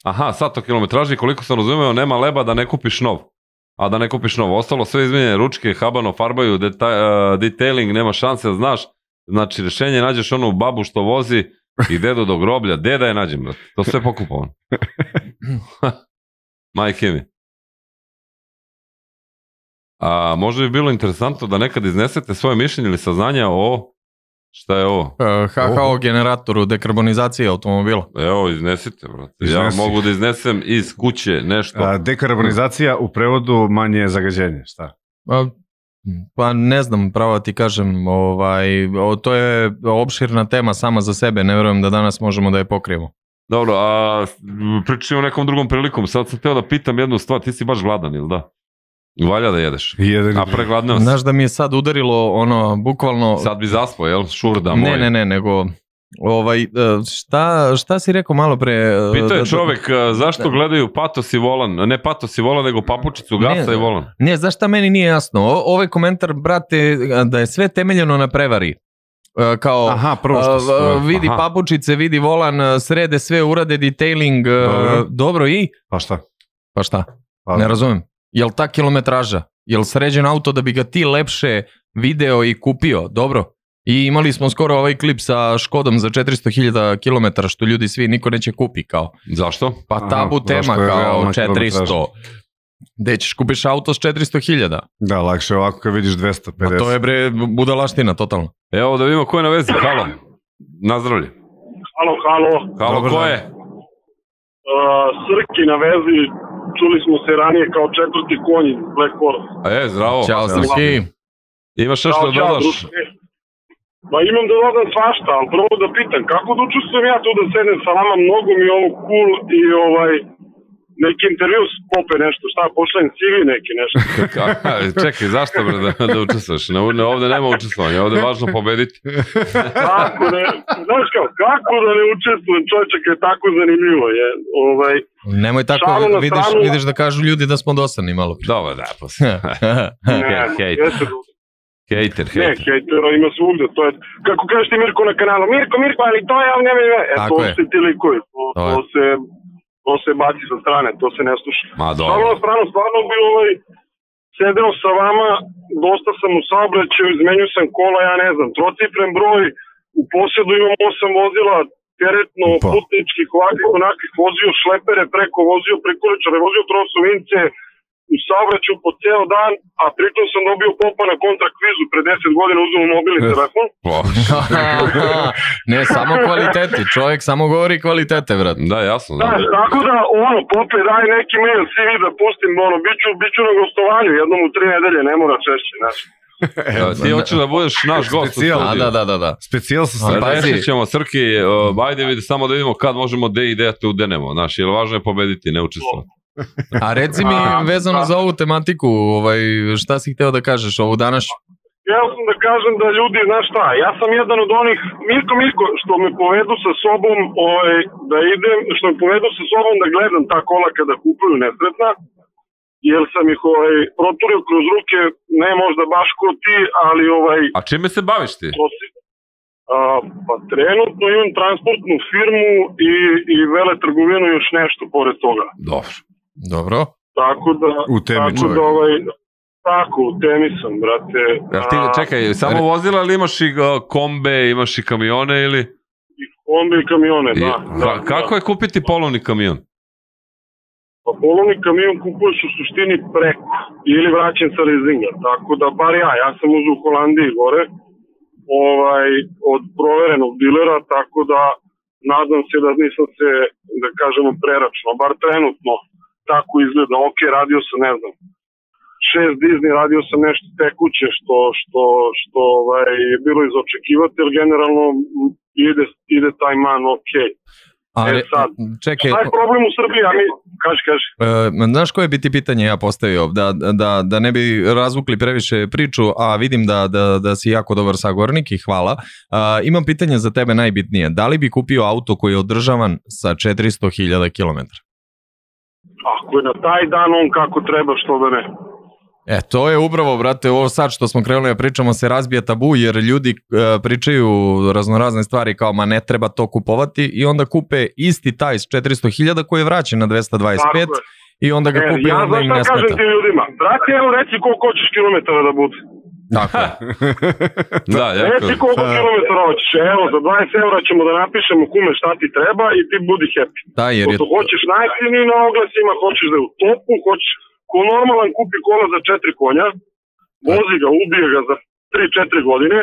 Aha, sat o kilometraži, koliko sam razumeo, nema leba da ne kupiš nov. A da ne kupiš novo. Ostalo sve izmenjene ručke, habano farbaju, detailing, nema šanse, znaš Znači, rešenje nađeš ono u babu što vozi i dedu do groblja. Deda je nađem, brate. To sve pokupovano. Majke mi. A možda bi bilo interesantno da nekad iznesete svoje mišljenje ili saznanja o Šta je ovo? Uh, e, HHO generatoru dekarbonizacije automobila. Evo, iznesite, brate. Iznesi. Ja mogu da iznesem iz kuće nešto. A, dekarbonizacija u prevodu manje zagađenje, šta? A, Pa ne znam, pravo da ti kažem, ovaj, to je opširna tema sama za sebe, ne verujem da danas možemo da je pokrijemo. Dobro, a pričaj o nekom drugom prilikom, sad sam teo da pitam jednu stvar, ti si baš gladan ili da? Valja da jedeš. Jedan A pregladneo si. Znaš da mi je sad udarilo ono, bukvalno... Sad bi zaspo, jel? Šurda moj. Ne, ne, ne, nego Ovaj, e, šta, šta si rekao malo pre? E, Pitao je da- da- čovek e, zašto da, gledaju patos i volan, ne patos i volan, nego papučicu, gasa ne, i volan. Ne, zašto meni nije jasno? O, ovaj komentar, brate, da je sve temeljeno na prevari kao aha, prvo što su, vidi aha. papučice, vidi volan, srede sve, urade detailing, dobro. dobro i? Pa šta? Pa šta? Pa. Ne razumem. Jel ta kilometraža? Jel sređen auto da bi ga ti lepše video i kupio? Dobro. I imali smo skoro ovaj klip sa Škodom za 400.000 km što ljudi svi niko neće kupi kao. Zašto? Pa tabu Aha, tema kao 400. Da Gde ćeš kupiš auto s 400.000? Da, lakše ovako kad vidiš 250. Pa to je bre budalaština totalno. Evo da vidimo ko je na vezi. Halo. Nazdravlje. Halo, halo. Halo, Dobar ko je? Uh, Srki na vezi. Čuli smo se ranije kao četvrti konj Black Horse. E, zdravo. Ćao, Srki. Imaš nešto da dodaš? Društve. Ma imam da dodam svašta, ali prvo da pitam, kako da učestvujem ja tu da sedem sa vama, mnogo mi ovo cool i ovaj, neki intervju skope nešto, šta, pošaljem CV neki nešto. Čekaj, zašto bre da, da učestvuješ? Ne, ne, ovde nema učestvovanja, ovde je važno pobediti. kako ne, znaš kao, kako da ne učestvujem čovječe je tako zanimljivo je. Ovaj, Nemoj tako, vidiš, stranu... vidiš da kažu ljudi da smo dosadni malo. Dobro, da, posle. Pa ne, hej. Hejter, hejter. Ne, hejtera ima svugde, to je, kako kažete Mirko na kanalu, Mirko, Mirko, ali to je, ali ne, ne, ne, e, to se ti likuje, to, to, to se, to se baci sa strane, to se ne sluša. Ma dobro. Stvarno, stvarno, stvarno bi ovaj, sedeo sa vama, dosta sam u saobraćaju, izmenio sam kola, ja ne znam, trocifren broj, u posjedu imam osam vozila, teretno, pa. putničkih, ovakvih, onakvih, vozio šlepere preko, vozio prikoličare, vozio trosovince, u saobraću po ceo dan, a pritom sam dobio popa na kontra kvizu pre 10 godina uzmem mobilni eh, telefon. Pa. ne, samo kvalitete, čovjek samo govori kvalitete, vrat. Da, jasno. Da, da tako da, ono, pope, daj neki mail, CV da pustim, ono, biću, biću na gostovanju jednom u tri nedelje, ne mora češće, znači. ti hoćeš da budeš naš gost Specijal, u studiju. Da, da, da, da. Specijal sa Srki. Rešit ćemo Srki, uh, ajde vidi samo da vidimo kad možemo gde idete u denemo. Znaš, jer važno je pobediti, ne učestvovati. A reci mi, da. vezano za ovu tematiku, ovaj, šta si hteo da kažeš, ovu danas? Htio sam da kažem da ljudi, znaš šta, ja sam jedan od onih, Mirko Mirko, što me povedu sa sobom, ovaj, da idem, što me povedu sa sobom da gledam ta kola kada kupuju nesretna, jer sam ih ovaj, proturio kroz ruke, ne možda baš ko ti, ali ovaj... A čime se baviš ti? To si, a, pa trenutno imam transportnu firmu i, i vele trgovinu još nešto pored toga. Dobro. Dobro. Tako da, u temi tako čovjek. da ovaj, Tako, u tenisom, brate. A ti, čekaj, samo re... vozila ili imaš i kombe, imaš i kamione ili? I kombe i kamione, I, da. Da, da, kako da. je kupiti polovni kamion? Pa polovni kamion kupuješ u suštini preko ili vraćen sa leasinga, tako da bar ja, ja sam uzeo u Holandiji gore, ovaj, od proverenog dilera, tako da nadam se da nisam se, da kažemo, preračno, bar trenutno tako izgleda, ok, radio sam, ne znam, šest Disney, radio sam nešto tekuće što, što, što ovaj, je bilo izočekivati, jer generalno ide, ide taj man ok. E, ali, e sad, čekaj, šta je problem u Srbiji, ali kaži, kaži. E, znaš koje bi ti pitanje ja postavio, da, da, da ne bi razvukli previše priču, a vidim da, da, da si jako dobar sagornik i hvala. E, imam pitanje za tebe najbitnije, da li bi kupio auto koji je održavan sa 400.000 km? Ako je na taj dan on kako treba, što da ne. E, to je upravo, brate, ovo sad što smo krenuli da pričamo se razbija tabu, jer ljudi e, pričaju raznorazne stvari kao, ma ne treba to kupovati, i onda kupe isti taj s 400.000 koji je vraćen na 225, i onda ga e, kupe e, ja, onda im ne smeta. Ja znaš šta kažem tim ljudima, brate, evo reci koliko hoćeš kilometara da bude. Tako je. da, jako. Reci koliko pa- kilometara hoćeš, evo za 20 evra ćemo da napišemo kume šta ti treba i ti budi happy. Da, jer je... hoćeš najjeftiniji na oglasima, hoćeš da je u topu, hoćeš ko normalan kupi kola za četiri konja, vozi ga, ubije ga za 3-4 godine,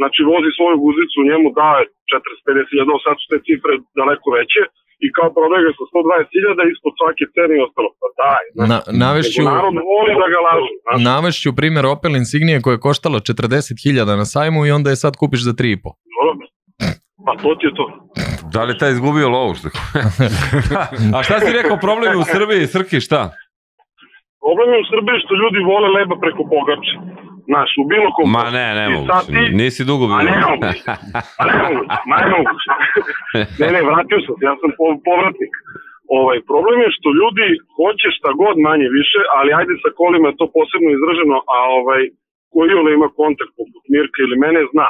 znači vozi svoju guzicu, njemu daje 450.000, 50000 sad su te cifre daleko veće, i kao prodaje ga sa 120.000 ispod svake cene i ostalo. Pa daj. Znači, Na, navešću, narod voli da ga lažu. Znači. Navešću primjer Opel Insignia koje je koštalo 40.000 na sajmu i onda je sad kupiš za 3,5. Dobro. Pa to ti je to. Da li taj izgubio lovu? Što... A šta si rekao problemi u Srbiji, Srki, šta? Problem je u Srbiji što ljudi vole leba preko pogače znaš, u bilo kom... Ma ne, ne mogu, sati, nisi dugo bilo. Ma ne mogu, ma ne mogu, ma ne mogu. ne, ne, vratio sam se, ja sam povratnik. Ovaj, problem je što ljudi hoće šta god manje više, ali ajde sa kolima je to posebno izraženo, a ovaj, koji ona ima kontakt poput Mirka ili mene zna.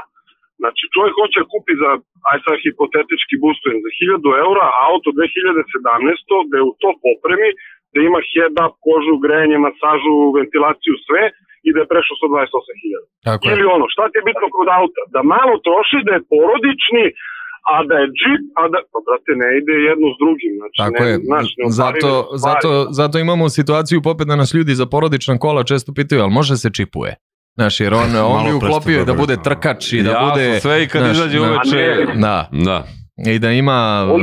Znači, čovjek hoće kupi za, aj sad hipotetički boostujem, za 1000 eura auto 2017. da je u to popremi, da ima head up, kožu, grejanje, masažu, ventilaciju, sve, i da je prešao 128.000. Ili ono, šta ti je bitno kod auta? Da malo troši, da je porodični, a da je džip, a da, pa brate, ne ide jedno s drugim. Znači, Tako ne, je, znači, ne zato, pari, zato, zato imamo situaciju popet da nas ljudi za porodična kola često pitaju, ali može se čipuje? Znaš, jer on, on je uklopio da bude trkač i da ja bude... sve i kad izađe uveče. Da. da. I da ima...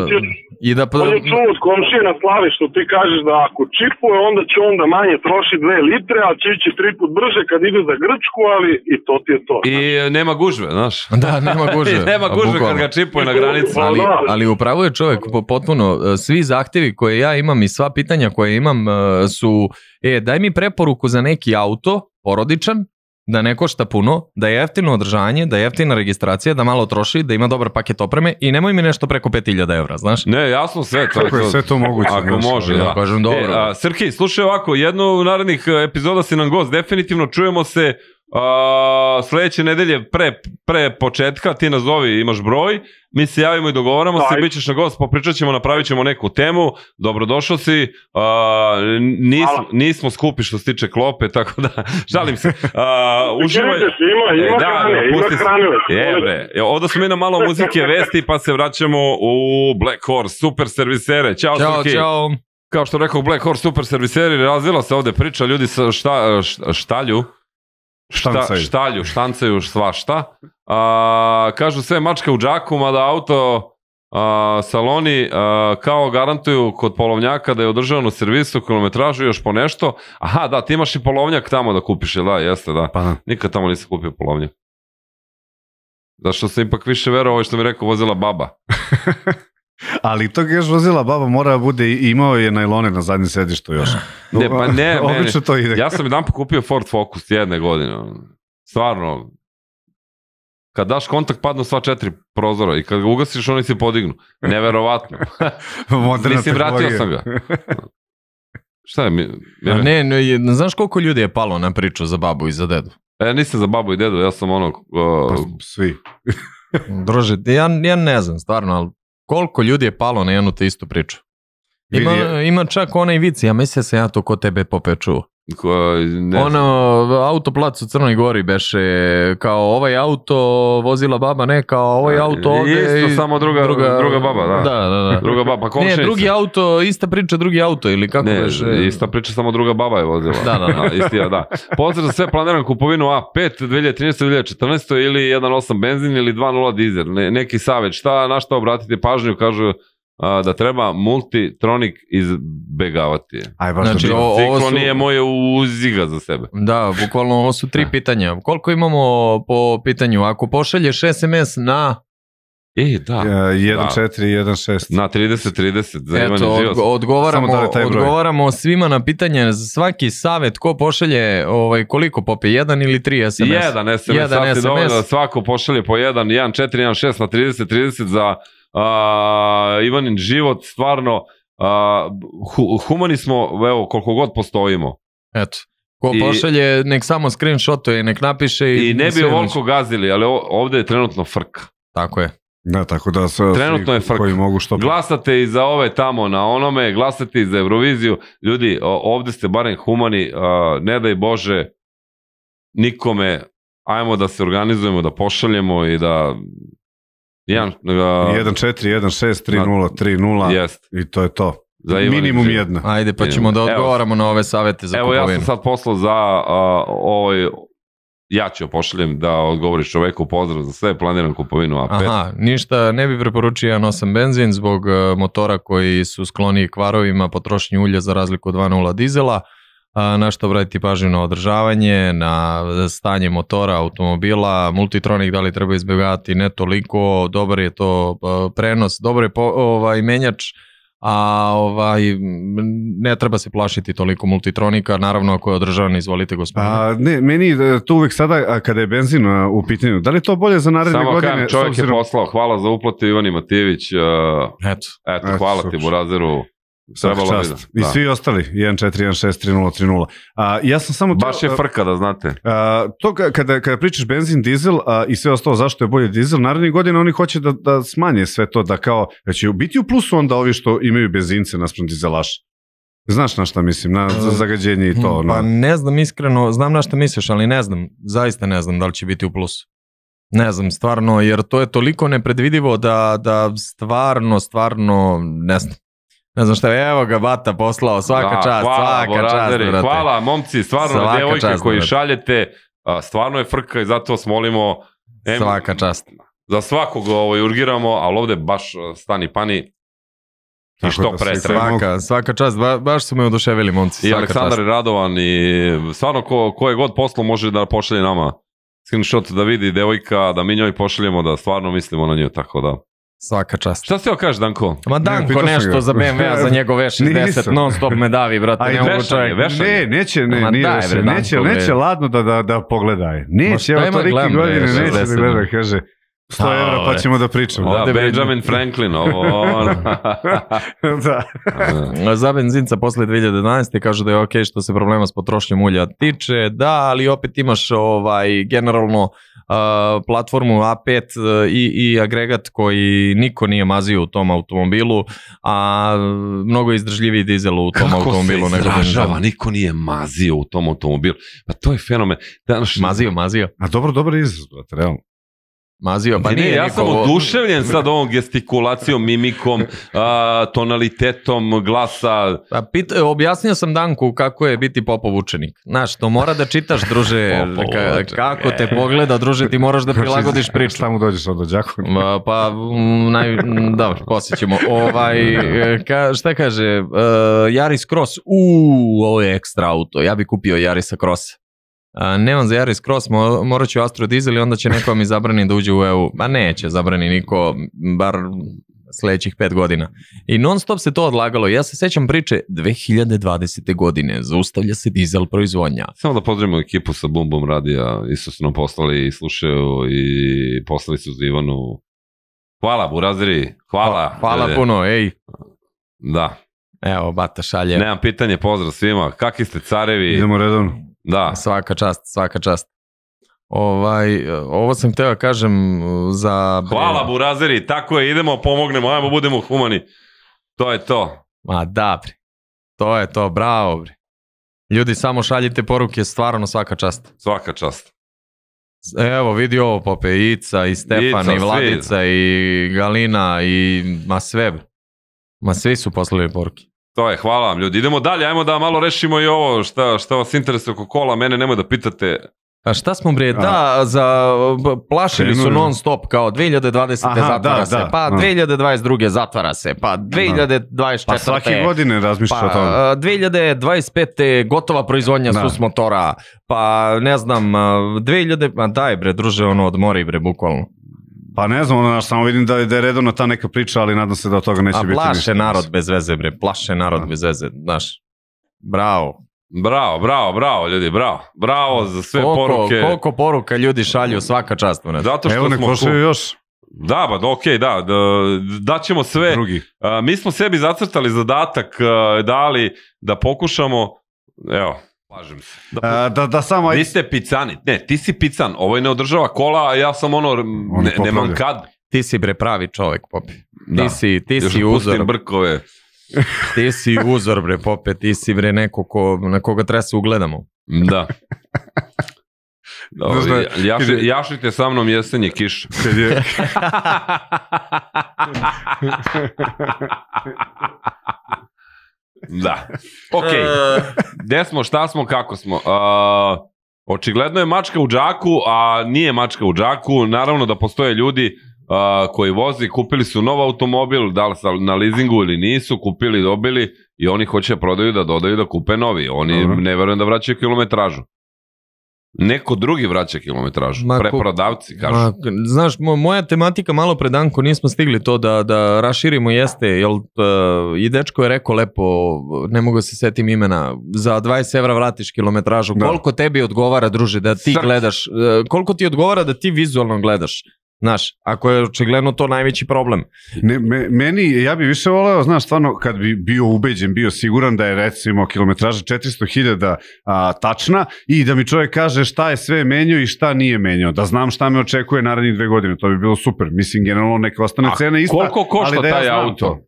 Će, i da... On je čuo od komšije na slavi što ti kažeš da ako čipuje, onda će onda manje troši dve litre, a će ići tri put brže kad ide za Grčku, ali i to ti je to. I e, nema gužve, znaš. Da, nema gužve. nema gužve kad ga čipuje na granici. Pa ali, da. ali upravo je čovjek potpuno, e, svi zahtevi koje ja imam i sva pitanja koje imam e, su, e, daj mi preporuku za neki auto, porodičan, da ne košta puno, da je jeftino održanje, da je jeftina registracija, da malo troši, da ima dobar paket opreme i nemoj mi nešto preko 5000 evra, znaš? Ne, jasno sve. To, Kako je sve to moguće? Ako znaš, može, da. da. Kažem, e, dobro. E, a, Srki, slušaj ovako, jedno u narednih epizoda si nam gost, definitivno čujemo se Uh, sledeće nedelje pre, pre početka ti nazovi, imaš broj, mi se javimo i dogovaramo Daj. se, bit ćeš na gost, popričat ćemo, napravit ćemo neku temu, dobrodošao si, uh, nis, Hvala. nismo skupi što se tiče klope, tako da, žalim se. Uh, uživaj. Ima, ima e, da, hrane, ima hrane. Je, bre, e, onda smo mi na malo muzike vesti, pa se vraćamo u Black Horse, super servisere, ćao, ćao Srki. Ćao, Kao što rekao Black Horse, super serviseri, razvila se ovde priča, ljudi sa šta, šta, štalju, Štancaju. Šta, štalju, štancaju svašta. A, kažu sve mačka u džaku, mada auto a, saloni a, kao garantuju kod polovnjaka da je održavan u servisu, kilometražu još po nešto. Aha, da, ti imaš i polovnjak tamo da kupiš, je da, jeste, da. Pa, da. Nikad tamo nisam kupio polovnjak. Zašto sam ipak više verovao što mi rekao vozila baba. Ali tog još vozila baba mora da bude, imao je najlone na zadnjem sedištu još. Ne, pa ne, Obično to ide. Ja sam jedan pokupio Ford Focus jedne godine. Stvarno, kad daš kontakt padnu sva četiri prozora i kad ga ugasiš oni se podignu. Neverovatno. Moderna Mislim, vratio sam ga. Šta je? Mi, ja, ne, ne, ne, znaš koliko ljudi je palo na priču za babu i za dedu? E, nisam za babu i dedu, ja sam ono... Uh, pa, svi. Druže, ja, ja ne znam, stvarno, ali koliko ljudi je palo na jednu te istu priču. Ima, ima čak onaj vic, ja mislim da sam ja to kod tebe pope Ko, ne ono, autoplac u Crnoj Gori beše, kao ovaj auto vozila baba, ne, kao ovaj auto ovde... Isto, i, samo druga, druga, druga baba, da. Da, da, da. Druga baba, komšenica. Ne, drugi auto, ista priča, drugi auto, ili kako ne, beše? ista priča, samo druga baba je vozila. Da, da, da. Isti, da. Pozdrav za sve planiram kupovinu A5 2013. 2014. ili 1.8 benzin ili 2.0 dizel. Ne, neki savjet, šta, na šta obratite pažnju, kažu a, da treba multitronik izbegavati. Aj, baš da znači, ovo, ovo su... nije moje uziga za sebe. Da, bukvalno ovo su tri da. pitanja. Koliko imamo po pitanju? Ako pošalješ SMS na... E, da. 1.4, da. Na 30.30. Zanimanje Eto, od, odgovaramo, da odgovaramo svima na pitanje za svaki savet ko pošalje ovaj, koliko pope, 1 ili 3 SMS? Jedan SMS, jedan sati SMS. Dovoljno, da svako pošalje po jedan, 1.4, 1.6 na 30.30 za a, Ivanin život, stvarno, uh, humani smo, evo, koliko god postojimo. Eto. Ko I, pošalje, nek samo screenshotuje, nek napiše. I, i ne bi ovoliko gazili, ali ovde je trenutno frka. Tako je. Da, tako da sve Trenutno je frk. koji mogu što... Glasate i za ove tamo na onome, glasate i za Euroviziju. Ljudi, ovde ste barem humani, ne daj Bože nikome, ajmo da se organizujemo, da pošaljemo i da Jedan, uh, 1-4-1-6-3-0-3-0 jest. i to je to. Za Minimum Živin. jedna. Ajde, pa ćemo da odgovaramo evo, na ove savete za evo, kupovinu. Evo, ja sam sad poslao za uh, ovaj, ja ću pošaljem da odgovoriš čoveku pozdrav za sve, planiram kupovinu A5. Aha, ništa, ne bi preporučio jedan 8 benzin zbog e, motora koji su skloni kvarovima, potrošnji ulja za razliku od 2.0 dizela na što obratiti pažnju na održavanje, na stanje motora, automobila, multitronik da li treba izbjegavati, ne toliko, dobar je to prenos, dobar je po, ovaj, menjač, a ovaj, ne treba se plašiti toliko multitronika, naravno ako je održavan, izvolite gospodine. A, ne, meni e, tu uvek sada, kada je benzin u pitanju, da li je to bolje za naredne Samo godine? Samo kažem, čovjek obzirom... je poslao, hvala za uplatu Ivan Matijević, uh, e, eto, eto, eto, hvala super. ti Burazeru. Trebalo Bi da. I da. svi ostali, 1, 4, 1, 6, 3, 0, 3, 0. A, ja sam samo to, Baš je frka, da znate. A, to kada, kada pričaš benzin, dizel a, i sve ostalo, zašto je bolje dizel, narednih godina oni hoće da, da smanje sve to, da kao, da će biti u plusu onda ovi što imaju benzince naspram dizelaša. Znaš na šta mislim, na zagađenje i to. Hmm, na... Pa ne znam iskreno, znam na šta misliš, ali ne znam, zaista ne znam da li će biti u plusu. Ne znam, stvarno, jer to je toliko nepredvidivo da, da stvarno, stvarno, ne znam. Ne znam šta, evo ga Bata poslao, svaka da, čast, hvala, svaka boraderi, čast. Brate. Hvala momci, stvarno svaka devojke čast, koji brate. šaljete, stvarno je frka i zato vas molimo. Em, svaka čast. Za svakog ovo, ovaj, urgiramo, ali ovde baš stani pani, I Tako što da pre Svaka, svaka čast, ba, baš su me oduševili momci. I Aleksandar je radovan i stvarno ko, koje god poslo može da pošalje nama screenshot da vidi devojka, da mi njoj pošaljemo, da stvarno mislimo na nju, tako da. Svaka čast. Šta ste joj Danko? Ma Danko ne, nešto ga. za BMW, za njegov V60 non stop me davi, brate, ne mogu čovjek. Ne, neće, ne, nije daj, bre, neće, neće, neće ladno da, da, da pogledaj. Neće, evo to toliki godine, neće da gleda, kaže. 100 A, da, evra, pa ovaj. ćemo da pričamo. Da, Benjamin Franklin, ovo ono. da. da. Za benzinca posle 2011. kaže da je okay što se problema s potrošnjom ulja tiče, da, ali opet imaš ovaj generalno uh, platformu A5 uh, e, i, i agregat koji niko nije mazio u tom automobilu, a mnogo je izdržljiviji dizel u tom Kako automobilu. Kako se izražava, niko nije mazio u tom automobilu. Pa to je fenomen. Danas... Mazio, mazio. A dobro, dobro izraz, brate, realno maziva, pa znači, ne, nije ja sam oduševljen sad ovom gestikulacijom, mimikom, a, tonalitetom glasa. Pa, pit, objasnio sam Danku kako je biti popov učenik. Znaš, to mora da čitaš, druže, ka, kako te e. pogleda, druže, ti moraš da znači, prilagodiš priču. Šta dođeš od dođaku? Pa, pa naj, mm, dobro, da, posjećemo. Ovaj, ka, šta kaže, uh, e, Jaris Cross, uuu, ovo je ekstra auto, ja bih kupio Jarisa Crossa. A, nemam za Yaris Cross, mo, morat ću Astro Diesel i onda će neko mi zabrani da uđe u EU. Ma neće zabrani niko, bar sledećih pet godina. I non stop se to odlagalo. Ja se sećam priče 2020. godine zaustavlja se dizel proizvodnja. Samo da pozdravimo ekipu sa Bumbom Radija. Isto su nam poslali i slušaju i poslali su za Ivanu. Hvala Buraziri, hvala. Hvala e, puno, ej. Da. Evo, Bata šalje. Nemam pitanje, pozdrav svima. Kakvi ste carevi? Idemo redovno. Da. Svaka čast, svaka čast. Ovaj, ovo sam teo da kažem uh, za... Hvala Burazeri, tako je, idemo, pomognemo, ajmo, budemo humani. To je to. Ma da, bre. To je to, bravo, bre. Ljudi, samo šaljite poruke, stvarno svaka čast. Svaka čast. Evo, vidi ovo, Pope, i Ica, i Stefan, Ica, i Vladica, svi. i Galina, i ma sve, Ma svi su poslali poruke. To je, hvala vam ljudi. Idemo dalje, ajmo da malo rešimo i ovo šta, šta vas interesuje oko kola, mene nemoj da pitate. A šta smo bre, da, za, plašili su non stop, kao 2020. Aha, zatvara da, se, da, pa da. 2022. zatvara se, pa 2024. Da. Pa svake godine razmišljaš pa, o tome. 2025. gotova proizvodnja da. sus motora, pa ne znam, 2000, ma daj bre, druže, ono, odmori bre, bukvalno. Pa ne znam, ono, samo vidim da, je, da je redovna ta neka priča, ali nadam se da od toga neće A biti ništa. A plaše narod bez veze, bre, plaše narod A. Da. bez veze, znaš. Bravo. Bravo, bravo, bravo ljudi, bravo. Bravo za sve koliko, poruke. Koliko poruka ljudi šalju svaka čast. Mene. Zato što Evo smo tu. još. Da, ba, da, okay, da, da, da ćemo sve. Drugi. A, mi smo sebi zacrtali zadatak, a, dali da pokušamo, evo, Slažem se. Da, e, da, da samo... Vi ste picani. Ne, ti si pican. Ovo ovaj je ne održava kola, a ja sam ono, ne, nemam kad. Ti si bre pravi čovjek, Popi. Da. Ti si, ti Još si da uzor. brkove. ti si uzor, bre, Pope. Ti si, bre, neko ko, na koga treba se ugledamo. Da. Dobro, da, jaši, jašite sa mnom jesenje kiš. Kad je... Da. Ok. E. Gde smo, šta smo, kako smo? Uh, očigledno je mačka u džaku, a nije mačka u džaku. Naravno da postoje ljudi uh, koji vozi, kupili su nov automobil, da li sa, na leasingu ili nisu, kupili, dobili i oni hoće prodaju da dodaju da kupe novi. Oni Dobro. ne verujem da vraćaju kilometražu. Neko drugi vraća kilometražu, ma, preprodavci kažu. Ma, znaš, moja tematika malo pre Danko, nismo stigli to da, da raširimo jeste, jel, uh, i dečko je rekao lepo, ne mogu da se setim imena, za 20 evra vratiš kilometražu, da. koliko tebi odgovara druže da ti Srk. gledaš, uh, koliko ti odgovara da ti vizualno gledaš? Znaš, ako je očigledno to najveći problem. Ne, me, meni, ja bi više voleo, znaš, stvarno, kad bi bio ubeđen, bio siguran da je recimo kilometraža 400.000 a, tačna i da mi čovjek kaže šta je sve menio i šta nije menio. Da znam šta me očekuje narednih dve godine, to bi bilo super. Mislim, generalno neka ostane a, cena ista. A Koliko košta ali da taj ja taj auto? To.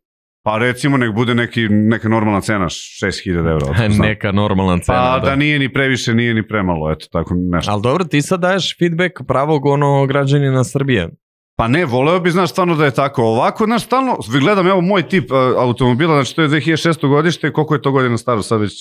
Pa recimo nek bude neki, neka normalna cena, 6000 evra. neka normalna pa cena. Pa da. da nije ni previše, nije ni premalo, eto tako nešto. Ali dobro, ti sad daješ feedback pravog ono građanina Srbije. Pa ne, voleo bi, znaš, stvarno da je tako. Ovako, znaš, stvarno, gledam, evo moj tip uh, automobila, znači to je 2006. godište, koliko je to godina staro, sad već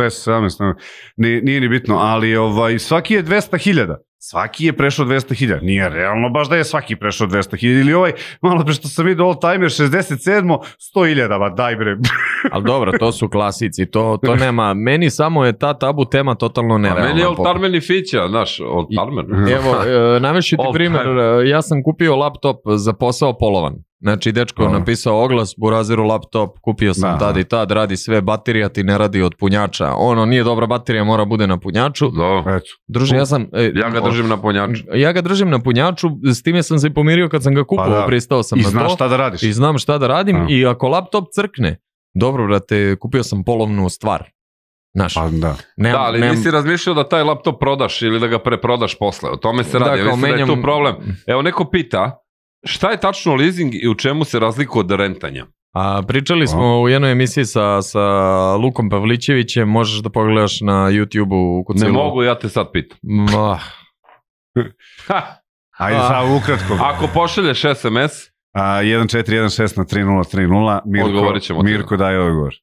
6, 17, ne, nije ni bitno, ali ovaj, svaki je 200.000 svaki je prešao 200.000. Nije realno baš da je svaki prešao 200.000. Ili ovaj, malo pre što sam vidio all timer, 67. 100.000, ba daj bre. Ali dobro, to su klasici, to, to nema. Meni samo je ta tabu tema totalno nerealna. A meni je old timer i fića, znaš, old timer. Evo, e, navešću ti primjer, e, ja sam kupio laptop za posao polovan. Znači, dečko je da. napisao oglas, buraziru laptop, kupio sam Aha. Da, da. tad i tad, radi sve, baterija ti ne radi od punjača. Ono, nije dobra baterija, mora bude na punjaču. Do. Druže, ja sam... E, ja ga držim na punjaču. Ja ga držim na punjaču, s time sam se pomirio kad sam ga pa kupovao, pa pristao sam I na to. I znaš šta da radiš. I znam šta da radim Aha. i ako laptop crkne, dobro, brate, kupio sam polovnu stvar. Naš. Pa da. Nemam, da, ali nemam... nisi razmišljao da taj laptop prodaš ili da ga preprodaš posle. O tome se radi. Dakle, ja mislim menjam... da je tu problem. Evo, neko pita, Šta je tačno leasing i u čemu se razlikuje od rentanja? A, pričali smo Aha. u jednoj emisiji sa, sa Lukom Pavlićevićem, možeš da pogledaš na YouTube-u u kucilu. Ne mogu, ja te sad pitam. Ma. Ajde, sad ukratko. Ako pošalješ SMS... A, 1416 na 3030, Mirko, Mirko daje odgovor.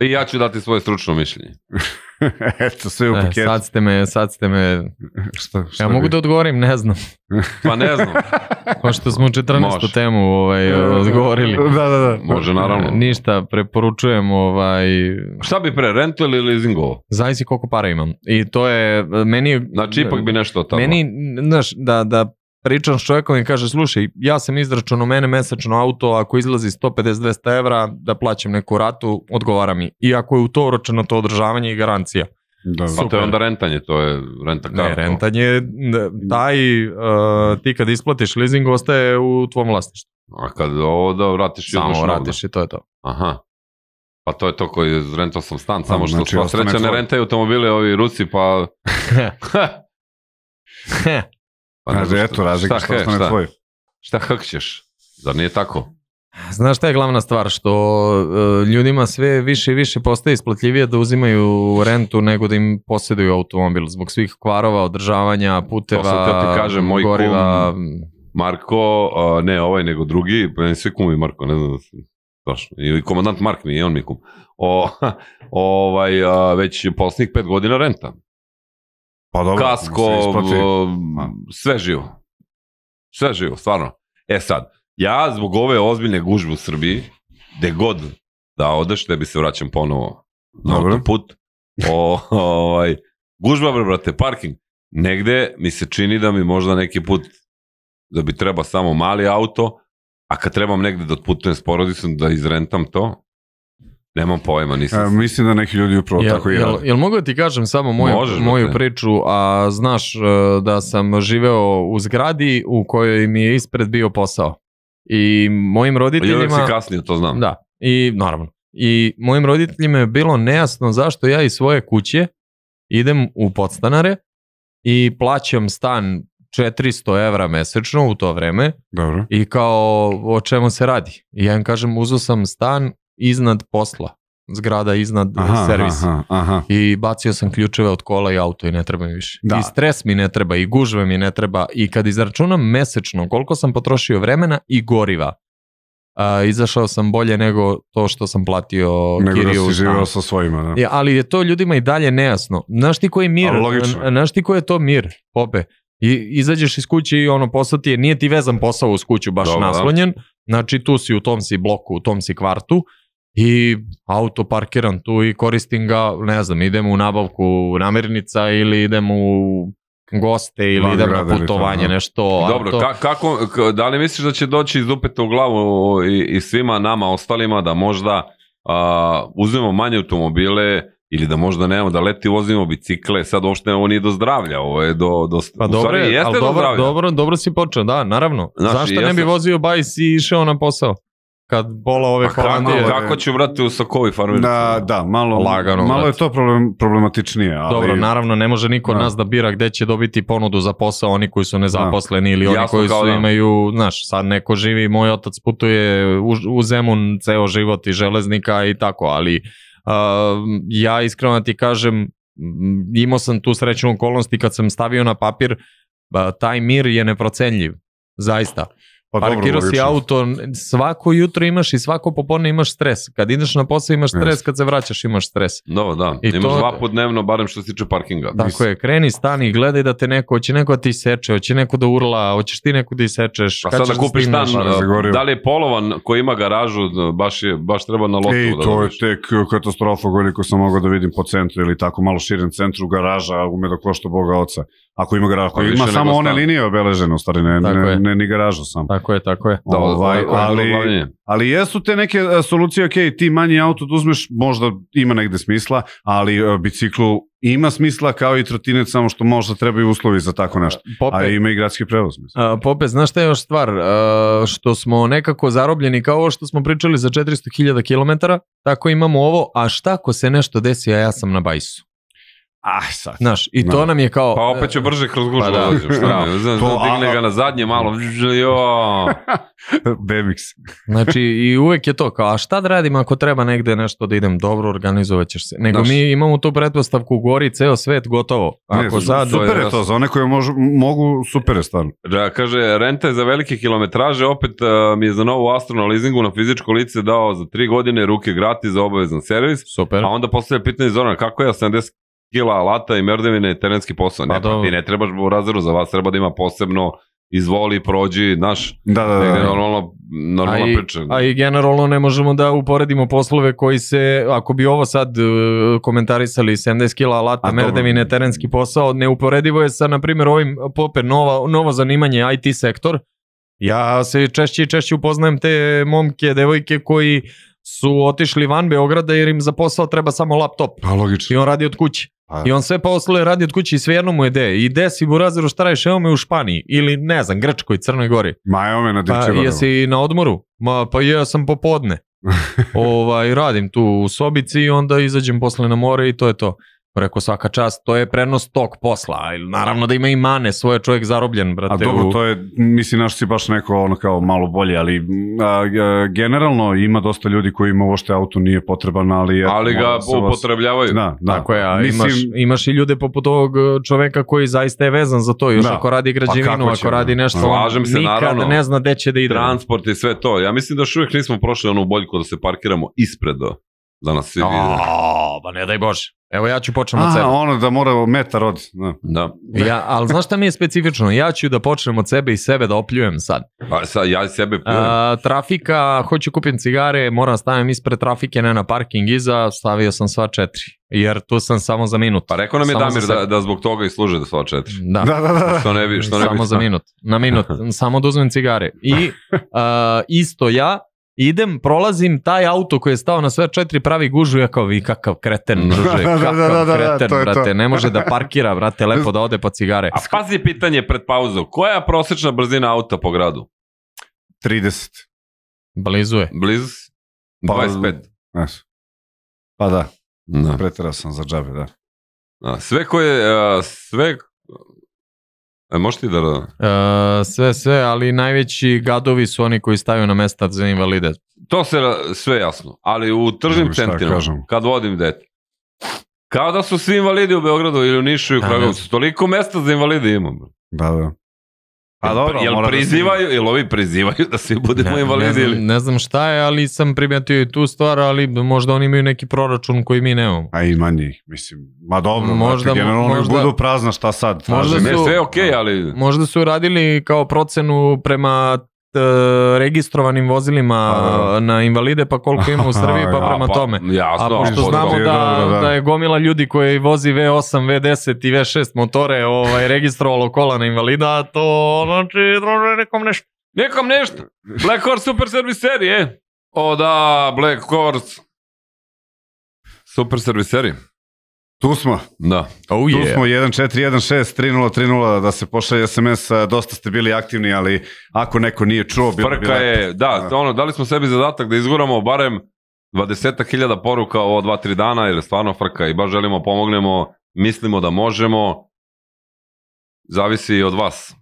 I ja ću dati svoje stručno mišljenje. Eto, sve u e, paketu. E, sad ste me, sad ste me... Šta, šta ja mogu da odgovorim, ne znam. Pa ne znam. što smo 14. Može. temu ovaj, da, da, da. odgovorili. Da, da, da. Može, naravno. Ništa, preporučujem ovaj... Šta bi pre, rental ili leasingovo? Zavisi koliko para imam. I to je, meni... Znači, ipak bi nešto tamo. Meni, znaš, da, da pričam s čovjekom i kaže, slušaj, ja sam izračunao mene mesečno auto, ako izlazi 150-200 evra, da plaćam neku ratu, odgovara mi. Iako je u to uročeno to održavanje i garancija. Da, pa to je onda rentanje, to je renta Ne, kao. rentanje, taj, uh, ti kad isplatiš leasing, ostaje u tvom vlasništvu. A kad ovo da vratiš Samo i vratiš i to je to. Aha. Pa to je to koji rentao sam stan, pa, samo znači, što sva sreća ne rentaju automobile ovi Rusi, pa... Pa Kaže, eto, razlika što ostane da. šta, tvoj. Šta hrkćeš? Zar nije tako? Znaš šta je glavna stvar? Što uh, ljudima sve više i više postaje isplatljivije da uzimaju rentu nego da im posjeduju automobil zbog svih kvarova, održavanja, puteva, goriva. To ti kažem, moj goriva, kum Marko, uh, ne ovaj nego drugi, pa svi kumi Marko, ne znam da si, Točno. Ili komandant Mark mi on mi kum. O, ovaj, a, već poslednjih pet godina renta. Pa dobro, kasko, sve živo. Sve živo, stvarno. E sad, ja zbog ove ozbiljne gužbe u Srbiji, gde god da odeš, ne bi se vraćam ponovo na dobro. autoput. O, ovaj, gužba, bre, brate, parking. Negde mi se čini da mi možda neki put da bi treba samo mali auto, a kad trebam negde da otputujem s porodicom, da izrentam to, Nemam pojma, nisam. E, mislim da neki ljudi upravo jel, tako i jel, jel mogu da ti kažem samo moju, Možeš, moju priču, a znaš e, da sam živeo u zgradi u kojoj mi je ispred bio posao. I mojim pa roditeljima... Jel si kasnio, to znam. Da, i naravno. I mojim roditeljima je bilo nejasno zašto ja iz svoje kuće idem u podstanare i plaćam stan 400 evra mesečno u to vreme Dobro. i kao o čemu se radi. I ja im kažem uzeo sam stan iznad posla, zgrada iznad aha, servisa. Aha, aha. I bacio sam ključeve od kola i auto i ne treba mi više. Da. I stres mi ne treba, i gužve mi ne treba. I kad izračunam mesečno koliko sam potrošio vremena i goriva, a, izašao sam bolje nego to što sam platio nego Kiriju. Nego da si živeo sa svojima. Da. Ja, ali je to ljudima i dalje nejasno. Znaš ti koji je mir? Znaš ti koji je to mir, Pope? I, izađeš iz kuće i ono posao ti je, nije ti vezan posao uz kuću baš Dobre, da. naslonjen, znači tu si u tom si bloku, u tom si kvartu, i auto parkiran tu i koristim ga, ne znam, idem u nabavku namirnica ili idem u goste ili Van idem na putovanje, da. nešto. Dobro, to... ka, kako, da li misliš da će doći iz upeta u glavu i, i svima nama ostalima da možda a, uzmemo manje automobile, ili da možda nemamo da leti vozimo bicikle, sad uopšte ovo nije do zdravlja, ovo je do, do pa dobro, stvari, jeste do dobro, zdravlja. Dobro, dobro si počeo, da, naravno. Znači, Zašto ne bi vozio bajs i išao na posao? kad bola ove pa Holandije. Kako, kako ću, brate, u Sokovi farmeri? Da, da, malo, Lagano, malo je to problem, problematičnije. Ali... Dobro, naravno, ne može niko od da. nas da bira gde će dobiti ponudu za posao oni koji su nezaposleni da. ili oni Jasno, koji su da. imaju, znaš, sad neko živi, moj otac putuje u, u Zemun ceo život i železnika i tako, ali uh, ja iskreno da ti kažem, imao sam tu srećnu okolnost i kad sam stavio na papir, uh, taj mir je neprocenljiv, zaista. Pa Parkirao si auto, svako jutro imaš i svako popodne imaš stres. Kad ideš na posao imaš stres, kad se vraćaš imaš stres. Da, da, I imaš to... dva put barem što se tiče parkinga. Tako je, kreni, stani, gledaj da te neko, hoće neko da ti seče, hoće neko da urla, hoćeš ti neko da isečeš. A pa sad da kupiš stan, da, da li je polovan koji ima garažu, da, baš, je, baš treba na lotu. Ej, da to daš. je tek uh, katastrofa koliko sam mogao da vidim po centru ili tako malo širem centru garaža, ume da košta boga oca. Ako ima garažu, ako ima samo one stan. linije obeležene, u stvari, ne, ne, ne, ni garažu samo. Tako je, tako je. Da, ovaj, ali, ali jesu te neke e, solucije, ok, ti manji auto da uzmeš, možda ima negde smisla, ali e, biciklu ima smisla kao i trotinet, samo što možda trebaju uslovi za tako nešto. E, pope, a ima i gradski prevoz. Mislim. Pope, znaš šta je još stvar? A, što smo nekako zarobljeni kao ovo što smo pričali za 400.000 km, tako imamo ovo, a šta ako se nešto desi, a ja sam na bajsu? Ah, sad. Znaš, i to no. Da. nam je kao... Pa opet će brže kroz gužu pa da. dođu, šta ne, da. znaš, to, da digne ga na zadnje malo, jo. Bemix. znači, i uvek je to kao, a šta da radim ako treba negde nešto da idem, dobro, organizovat ćeš se. Nego znaš, mi imamo tu pretpostavku, gori ceo svet, gotovo. Ako ne, sad, super je to, za one koje možu, mogu, super je stvarno. Da, kaže, renta je za velike kilometraže, opet uh, mi je za novu Astro leasingu na fizičko lice dao za tri godine ruke gratis za obavezan servis. Super. A onda postavlja pitanje Zorana, kako je 70 kila alata i merdevine terenski posao. Ne, pa, pa ti ne trebaš u razredu za vas, treba da ima posebno izvoli, prođi, znaš, da, da, da. da. normalno, normalna a i, priča. A i generalno ne možemo da uporedimo poslove koji se, ako bi ovo sad e, komentarisali 70 kila alata, merdevine, terenski posao, neuporedivo je sa, na primjer, ovim pope nova, novo zanimanje IT sektor. Ja se češće i češće upoznajem te momke, devojke koji su otišli van Beograda jer im za posao treba samo laptop. Pa, logično. I on radi od kuće. Pa. I on sve poslove radi od kuće i svejedno mu je de. I desi Burazeru šta radiš, evo me u Španiji ili ne znam, Grčkoj, Crnoj Gori. Ma evo me na Divčevaru. Pa jesi na odmoru? Ma pa ja sam popodne. ovaj, radim tu u sobici i onda izađem posle na more i to je to. Rekao svaka čast, to je prenos tog posla, naravno da ima i mane, svoj čovjek zarobljen, brate. A dobro, to je, mislim, naš si baš neko ono kao malo bolje, ali a, a, generalno ima dosta ljudi koji ima uošte auto nije potreban, ali... Ali ga upotrebljavaju. Vas... Da, da. Tako je, a mislim... imaš, imaš i ljude poput ovog e, čoveka koji zaista je vezan za to, još da. ako radi pa građevinu, pa ako da. radi nešto, Slažem on se, nikad naravno, ne zna gde će da ide. Transport i sve to, ja mislim da još uvijek nismo prošli onu boljku da se parkiramo ispred za da nas svi. O, pa ne daj Bože. Evo ja ću počnem od sebe. A, ono da mora metar od. Da. da. Ja, ali znaš šta mi je specifično? Ja ću da počnem od sebe i sebe da opljujem sad. Pa sad ja sebe pljujem. A, trafika, hoću kupim cigare, moram stavim ispred trafike, ne na parking iza, stavio sam sva četiri. Jer tu sam samo za minut. Pa rekao nam je samo Damir da, da zbog toga i služe da sva četiri. Da. da. da, da, da. Što ne bi, što ne samo bi za minut. Na minut. samo da uzmem cigare. I a, isto ja, idem, prolazim taj auto koji je stao na sve četiri pravi gužu, ja kao vi kakav kreten, druže, da, da, da, kakav da, da, da, kreten, to brate, to. ne može da parkira, brate, lepo da ode po cigare. A pazi pitanje pred pauzu, koja je prosečna brzina auta po gradu? 30. Blizu je. Blizu? Pa, 25. Znaš. Pa da, da. preterao sam za džabe, da. Sve koje, sve E, možeš da Uh, sve, sve, ali najveći gadovi su oni koji stavaju na mesta za invalide. To se sve jasno, ali u tržnim centrima, kad vodim dete, kao da su svi invalidi u Beogradu ili u Nišu i u da, Kragovicu, toliko mesta za invalide imam. Da, da. Pa dobro, jel da prizivaju, da jel ovi prizivaju da svi budemo ne, invalidi ne, znam, ne znam šta je, ali sam primetio i tu stvar, ali možda oni imaju neki proračun koji mi nemamo. A ima njih, mislim, ma dobro, znači, možda, znači, generalno možda, budu prazna šta sad. Možda su, ne, sve okej, okay, ali... Možda su radili kao procenu prema E, registrovanim vozilima da, da. na invalide, pa koliko ima u Srbiji, pa, pa prema pa, tome. A pošto znamo da, da, da je gomila ljudi koji vozi V8, V10 i V6 motore ovaj, registrovalo kola na invalida, to znači, nekom nešto. Nekom nešto. Black Horse Super Serviceri, e. O da, Black Horse Super Serviseri. Tu smo. Da. Oh, tu yeah. smo 14163030 da se pošalje SMS, dosta ste bili aktivni, ali ako neko nije čuo... Bilo Frka bilo... je, da, da, ono, dali smo sebi zadatak da izguramo barem 20.000 poruka ovo 2-3 dana, jer je stvarno frka i baš želimo pomognemo, mislimo da možemo, zavisi od vas,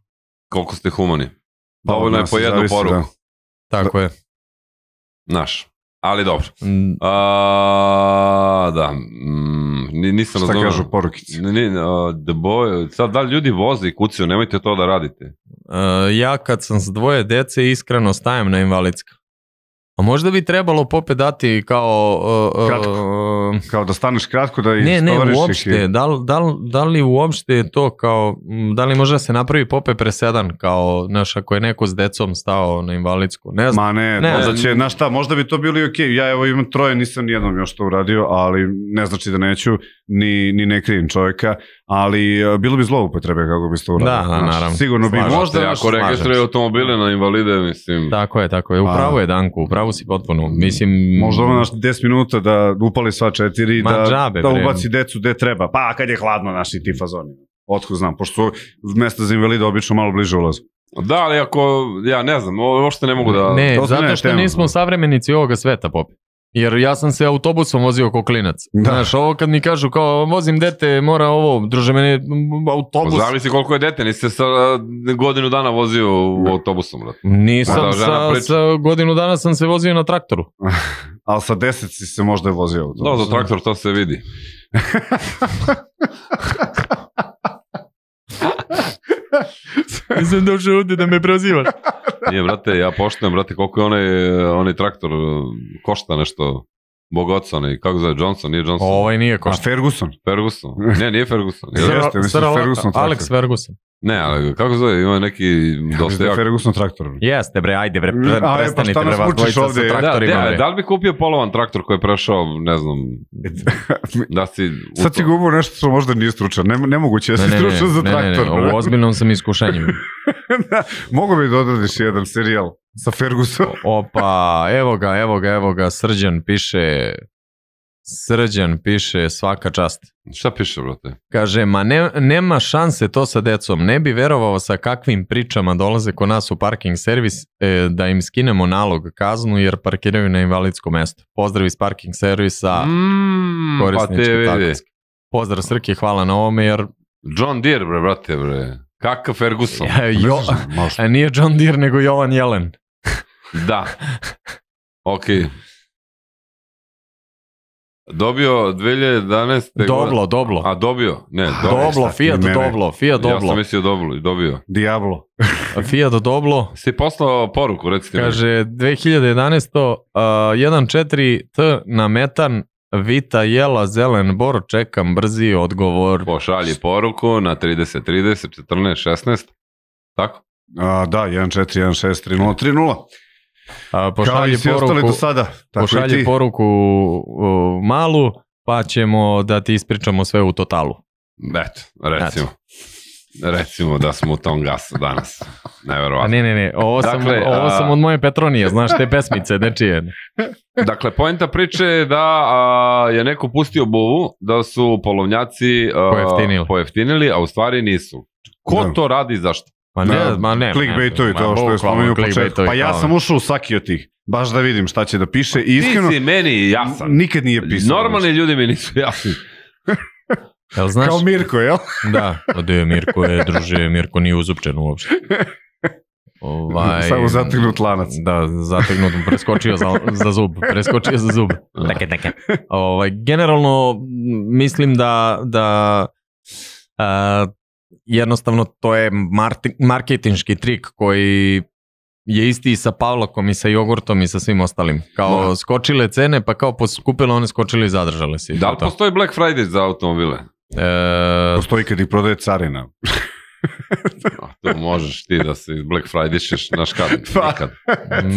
koliko ste humani. Pa, Dovoljno je po jednu zavis, poruku. Da. Tako je. Naš. Ali dobro. Mm. A, da, mm, nisam Šta razumio. Šta kažu porukice? Ni, the boy, sad da li ljudi voze i kucaju, nemojte to da radite. Uh, ja kad sam s dvoje dece iskreno stajem na invalidska možda bi trebalo Pope dati kao... Uh, kratko. Kao da staneš kratko da Ne, ne, uopšte. I... Da, da, da li uopšte je to kao... Da li možda se napravi Pope presedan kao, znaš, ako je neko s decom stao na invalidsku? Ne znam. Ma ne, ne možda će, znači, znaš šta, možda bi to bilo i okej. Okay. Ja evo imam troje, nisam nijednom još to uradio, ali ne znači da neću ni, ni ne krivim čovjeka, ali e, bilo bi zloupotrebe kako biste uradili. Da, da, naravno. Sigurno bi Slažete, možda ako registruje automobile na invalide, mislim. Tako je, tako je. Upravo pa, da. je Danku, upravo si potpuno. Mislim možda ono naš 10 minuta da upali sva četiri Ma, da džabe, da ubaci decu gde treba. Pa kad je hladno naši ti fazoni. Otko znam, pošto mesta za invalide obično malo bliže ulazu. Da, ali ako, ja ne znam, uopšte ne mogu da... Ne, zato što nismo da. savremenici ovoga sveta, Popi. Jer ja sam se autobusom vozio ko klinac. Da. Znaš, ovo kad mi kažu kao vozim dete, mora ovo, druže mene autobus. Pa zavisi koliko je dete, niste sa godinu dana vozio u autobusom. Brat. Nisam, da, sa, sa, godinu dana sam se vozio na traktoru. Al sa deset si se možda je vozio. Autobusom. Da, za da. traktor to se vidi. Nisam došao ovde da me prozivaš. Nije, brate, ja poštujem, brate, koliko je onaj, onaj traktor košta nešto Bogoca, ne, kako zove, Johnson, nije Johnson. Ovaj nije ko A Ferguson? Ferguson. Ne, nije Ferguson. Jeste, mislim Sir Ferguson traktor. Alex Ferguson. Ne, ali kako zove, ima neki dosta da jak... Ferguson traktor. Jeste bre, ajde bre, pre, A, prestanite pa bre, vas dvojica sa traktorima. Da, da, da li bi kupio polovan traktor koji je prešao, ne znam, da si... Sad ti govorio nešto što možda nije stručan, ne, nemoguće, ja da si ne, ne, stručan ne, za ne, traktor. Ne, ne, ne, u ozbiljnom sam iskušenjem. da, mogu bi da odradiš jedan serijal sa Fergusom. Opa, evo ga, evo ga, evo ga, Srđan piše Srđan piše svaka čast. Šta piše, brate? Kaže, ma ne, nema šanse to sa decom. Ne bi verovao sa kakvim pričama dolaze kod nas u parking servis e, da im skinemo nalog kaznu jer parkiraju na invalidsko mesto. Pozdrav iz parking servisa. Mm, pa te vidi. Pozdrav Srki, hvala na ovome jer... John Deere, bre, brate, bre. Kakav Ferguson? jo, a nije John Deere, nego Jovan Jelen. da. Ok. Dobio 2011. Doblo, doblo. A dobio? Ne, ah, dobio. Doblo, Fiat doblo, Fiat doblo. Ja sam mislio doblo i dobio. Diablo. Fiat doblo. Si poslao poruku, recite. Kaže, 2011. Uh, 1.4 T na metan Vita, jela, zelen, bor, čekam brzi odgovor. Pošalji poruku na 30 30 14 16. Tako? A, da, 1-4-1-6-3-0-3-0. A, pošalji Kao i poruku, do sada. Tako pošalji i ti. poruku malu, pa ćemo da ti ispričamo sve u totalu. Eto, recimo. Eto. Recimo da smo u tom gasu danas. Neverovatno. Ne, ne, ne, ovo, dakle, sam, ovo a... sam od moje Petronije, znaš, te pesmice, nečije. dakle, poenta priče je da a, je neko pustio buvu, da su polovnjaci a, pojeftinili. pojeftinili, a u stvari nisu. Ko da. to radi zašto? Ma ne, da, ma ne. Clickbaitovi, to što je spomenuo početak. Pa ja sam ušao u svaki od tih. Baš da vidim šta će da piše. I iskreno, Ti si meni jasan. Nikad nije pisao. Normalni ljudi mi nisu jasni. Jel znaš? Kao Mirko, jel? da, ode Mirko e, je, druže, Mirko nije uzupčen uopšte. Ovaj, Samo zategnut lanac. Da, zategnut, preskočio za, za zub, preskočio za zub. Deke, deke. Ovaj, generalno, mislim da, da a, jednostavno to je marti, marketinški trik koji je isti i sa Pavlakom i sa jogurtom i sa svim ostalim. Kao da. skočile cene, pa kao poskupile, one skočile i zadržale se. Da li postoji Black Friday za automobile? E, Postoji kad ih prodaje carina. A to možeš ti da se iz Black Friday ćeš na kad, pa. nikad.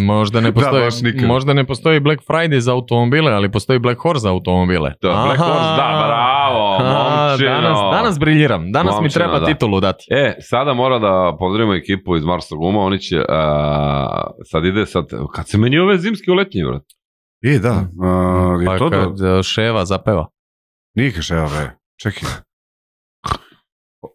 Možda ne, da, postoji, da, možda ne postoji Black Friday za automobile, ali postoji Black Horse za automobile. To je Black Horse, da, bravo, momčino. Danas, danas briljiram, danas momčino, mi treba da. titulu dati. E, sada mora da pozdravimo ekipu iz Marsa Guma, oni će, uh, sad ide sad, kad se meni ove zimski u letnji, vrat? E, da. Uh, pa je to kad da... Ševa zapeva. Nije Ševa, be. Čekaj.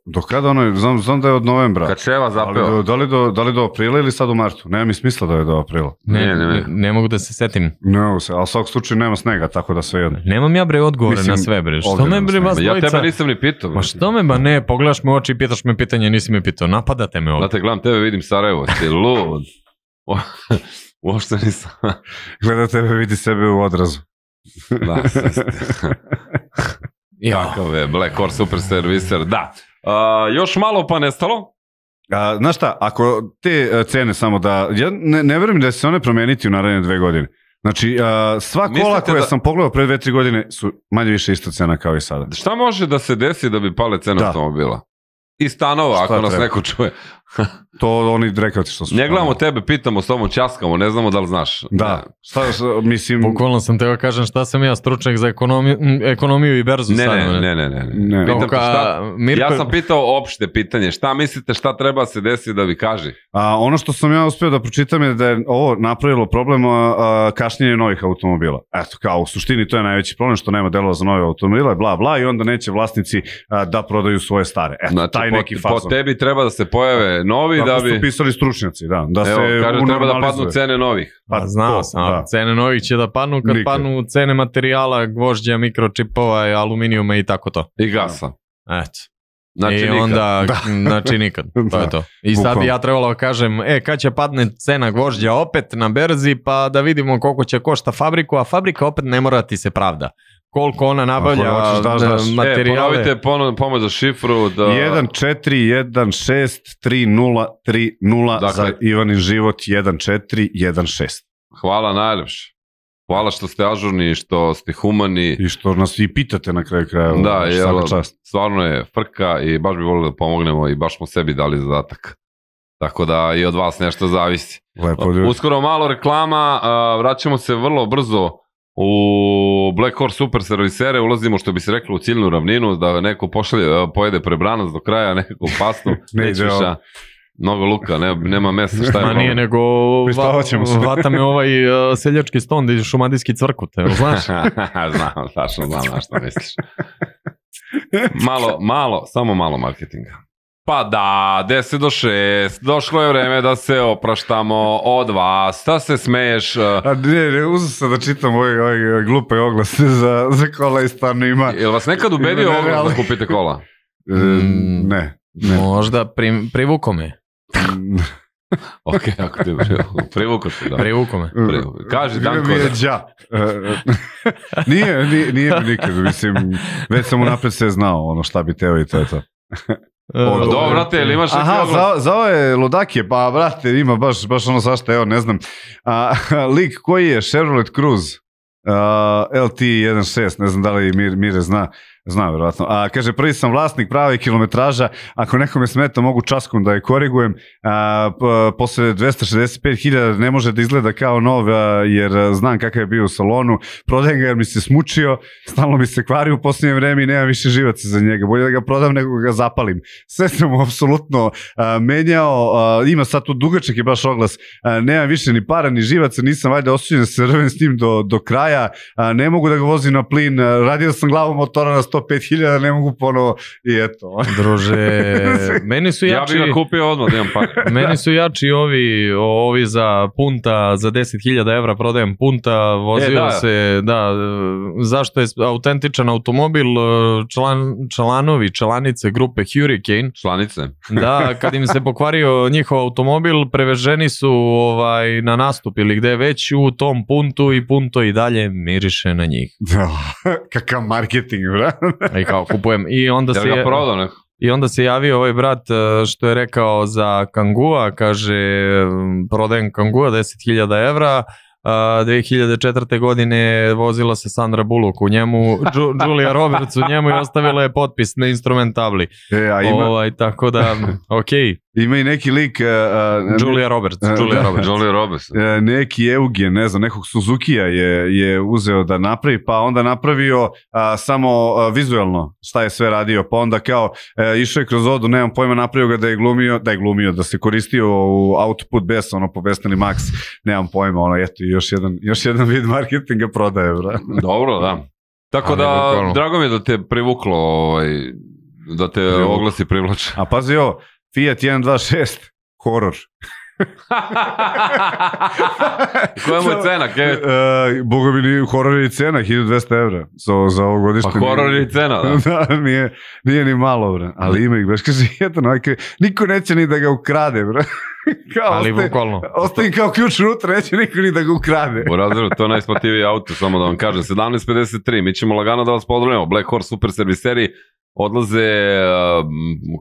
Do kada ono, znam, znam da je od novembra. Kad Ševa zapeo. Ali do, da, li do, da li do aprila ili sad u martu? Nema mi smisla da je do aprila. Ne, ne, ne, ne, ne mogu da se setim. Ne mogu se, ali u svakom slučaju nema snega, tako da sve jedno. Nemam ja bre odgovore Mislim, na sve bre. Što me bre vas dvojica? Ja tebe nisam ni pitao. Ma što me ba ne, pogledaš me u oči i pitaš me pitanje, nisi me pitao. Napadate me ovdje. Znate, gledam tebe, vidim Sarajevo, ti lud. Uopšte nisam. Gleda tebe, vidi sebe u odrazu. da, Jo. Kakav je Black Horse Super Servicer, da. A, još malo pa nestalo. A, znaš šta, ako te e, cene samo da, ja ne, ne verujem da će se one promeniti u naredne dve godine. Znači, a, sva kola Mislite koja da- sam pogledao pre dve, tri godine su manje više ista cena kao i sada. Šta može da se desi da bi pale cena da. automobila? i stanova, Šta ako treba? nas neko čuje. to oni rekao ti što su. Ne gledamo tebe, pitamo s tobom, časkamo, ne znamo da li znaš. Da, šta, mislim... Bukvalno sam teo kažem šta sam ja stručnjak za ekonomiju, ekonomiju i berzu ne, sad. Ne, ne, ne, ne. ne. Pitam Ka, šta, Mirko... Ja sam pitao opšte pitanje, šta mislite šta treba se desiti da vi kaži? A, ono što sam ja uspio da pročitam je da je ovo napravilo problem a, a, kašnjenje novih automobila. Eto, kao u suštini to je najveći problem što nema delova za nove automobile, bla, bla, i onda neće vlasnici a, da prodaju svoje stare. Eto, znači, taj taj po, neki fazon. Po tebi treba da se pojave da. novi Tako da, da bi... Tako su pisali stručnjaci, da. da Evo, se kaže, treba da padnu cene novih. Pa, pa znao sam, da. cene novih će da padnu kad Nikad. padnu cene materijala, gvožđa, mikročipova, aluminijuma i tako to. I gasa. Eto. Znači I nikad. onda, da. znači nikad, to da. je to. I sad bi ja trebalo da kažem, e, kad će padne cena gvožđa opet na berzi, pa da vidimo koliko će košta fabriku, a fabrika opet ne mora da ti se pravda koliko ona nabavlja hoćeš, da, daš. E, materijale. E, ponovite ponovno pomoć za šifru. Da... 14163030 dakle, za Ivanin život 1416. Hvala najljepše. Hvala što ste ažurni, što ste humani. I što nas i pitate na kraju kraja. Da, jel, čast. stvarno je frka i baš bi volili da pomognemo i baš smo sebi dali zadatak. Tako da i od vas nešto zavisi. Lepo, Uskoro malo reklama, vraćamo se vrlo brzo u Black Horse Super Servisere ulazimo, što bi se reklo, u ciljnu ravninu, da neko pošalje, pojede prebranac do kraja, neko pasnu, ne ide Mnogo luka, ne, nema mesta, šta je Ma nije, nego va, se. vata me ovaj uh, seljački ston da ideš u Madijski evo, znaš? znam, tačno znam na što misliš. Malo, malo, samo malo marketinga. Pa da, 10 do 6, došlo je vreme da se opraštamo od vas, da se smeješ. Eh? A ne, ne, uzim se da čitam ove, ove glupe oglase za, za kola i stvarno ima. Jel vas nekad ubedio ne, oglas da kupite kola? Mm, ne, ne. Možda prim, privuko me. ok, ako te privuko se, da. Privuko me. Mm. Privuko. Kaži Danko. Mi je dža. nije, nije, nije mi nikad, mislim, već sam unapred sve znao ono šta bi teo i to je to. E, Ovo, dobro, brate, ili imaš neki Aha, za, za ove ludake, pa brate, ima baš, baš ono svašta, evo, ne znam. A, lik koji je, Chevrolet Cruze, LT16, ne znam da li Mire, Mire zna, Znam, verovatno. A, kaže, prvi sam vlasnik prave kilometraža, ako nekome smeta mogu časkom da je korigujem, a, posle 265.000 ne može da izgleda kao nov, a, jer znam kakav je bio u salonu, prodajem ga jer mi se smučio, stalno mi se kvari u posljednje vreme i nemam više živaca za njega, bolje da ga prodam nego ga zapalim. Sve sam mu apsolutno a, menjao, a, ima sad tu dugačak je baš oglas, a, nemam više ni para ni živaca, nisam valjda osuđen da se s njim do, do kraja, a, ne mogu da ga vozim na plin, a, radio sam glavom motora na 100 košta 5000, ne mogu ponovo i eto. Druže, meni su jači... Ja bih ga kupio odmah, da imam pare. meni su jači ovi, ovi za punta, za 10.000 evra prodajem punta, vozio e, da. se, da, zašto je autentičan automobil, e, član, članovi, članice grupe Hurricane. Članice? da, kad im se pokvario njihov automobil, preveženi su ovaj, na nastup ili gde već u tom puntu i punto i dalje miriše na njih. Da, kakav marketing, bra. I kao kupujem. I onda se... ga prodao neko? I onda se javio ovaj brat e, što je rekao za Kangua, kaže prodajem Kangua 10.000 evra, Uh, e, 2004. godine vozila se Sandra Bullock u njemu, Ju, Julia Roberts u njemu i ostavila je potpis na instrumentabli. E, a ima... Ovaj, tako da, ok, Ima i neki lik... Uh, Julia Roberts. Uh, Julia da. Roberts. Julia Roberts. Uh, neki Eugen, ne znam, nekog Suzuki-a je, je uzeo da napravi, pa onda napravio uh, samo uh, vizuelno šta je sve radio, pa onda kao uh, išao je kroz odu, nemam pojma, napravio ga da je glumio, da je glumio, da se koristio u Output Bes, ono, pobesnili Max, nemam pojma, ono, eto, još jedan, još jedan vid marketinga prodaje, bra. Dobro, da. Tako Ali, da, drago mi je da te privuklo, ovaj, da te Privuk. oglasi privlače. A pazi ovo, Fiat 126, horor. Koja mu je cena, Kevin? Uh, Boga mi, horor je i cena, 1200 evra so, za ovo godište. Pa horor je i cena, da. da nije, nije ni malo, bre. Ali ima ih, baš kaže, jedan, niko neće ni da ga ukrade, bre. kao ali ostaje, bukvalno. Ostaje kao ključ unutra, neće niko ni da ga ukrade. Burazeru, to je najsplativiji auto, samo da vam kažem. 17.53, mi ćemo lagano da vas pozdravimo. Black Horse Super Serviseri odlaze uh,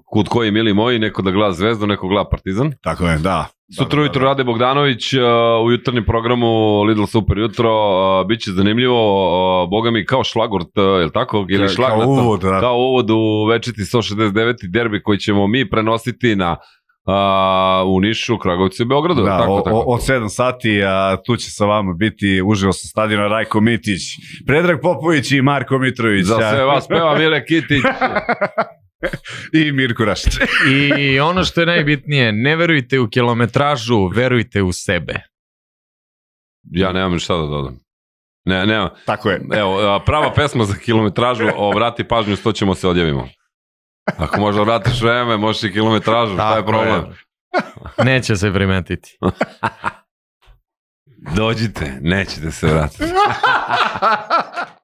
kod koji mili moji, neko da gleda Zvezdu, neko gleda Partizan. Tako je, da. Sutra ujutro da, da, da. Rade Bogdanović uh, u jutarnjem programu Lidl Super jutro, uh, bit zanimljivo, uh, boga mi kao šlagort, uh, je li tako? Ili šlag, kao uvod, da. Kao uvod u večiti 169. derbi koji ćemo mi prenositi na a, u Nišu, Kragovicu i Beogradu. Da, tako, o, tako. od 7 sati a, tu će sa vama biti uživo sa stadiona Rajko Mitić, Predrag Popović i Marko Mitrović. Za sve vas peva Mile Kitić. I Mirko Rašić. I ono što je najbitnije, ne verujte u kilometražu, verujte u sebe. Ja nemam šta da dodam. Ne, nema. Tako je. Evo, prava pesma za kilometražu, o, pažnju, što ćemo se odjavimo. Ako možda vratiš vreme, možeš i kilometražu, šta je problem? Neće se primetiti. Dođite, nećete se vratiti.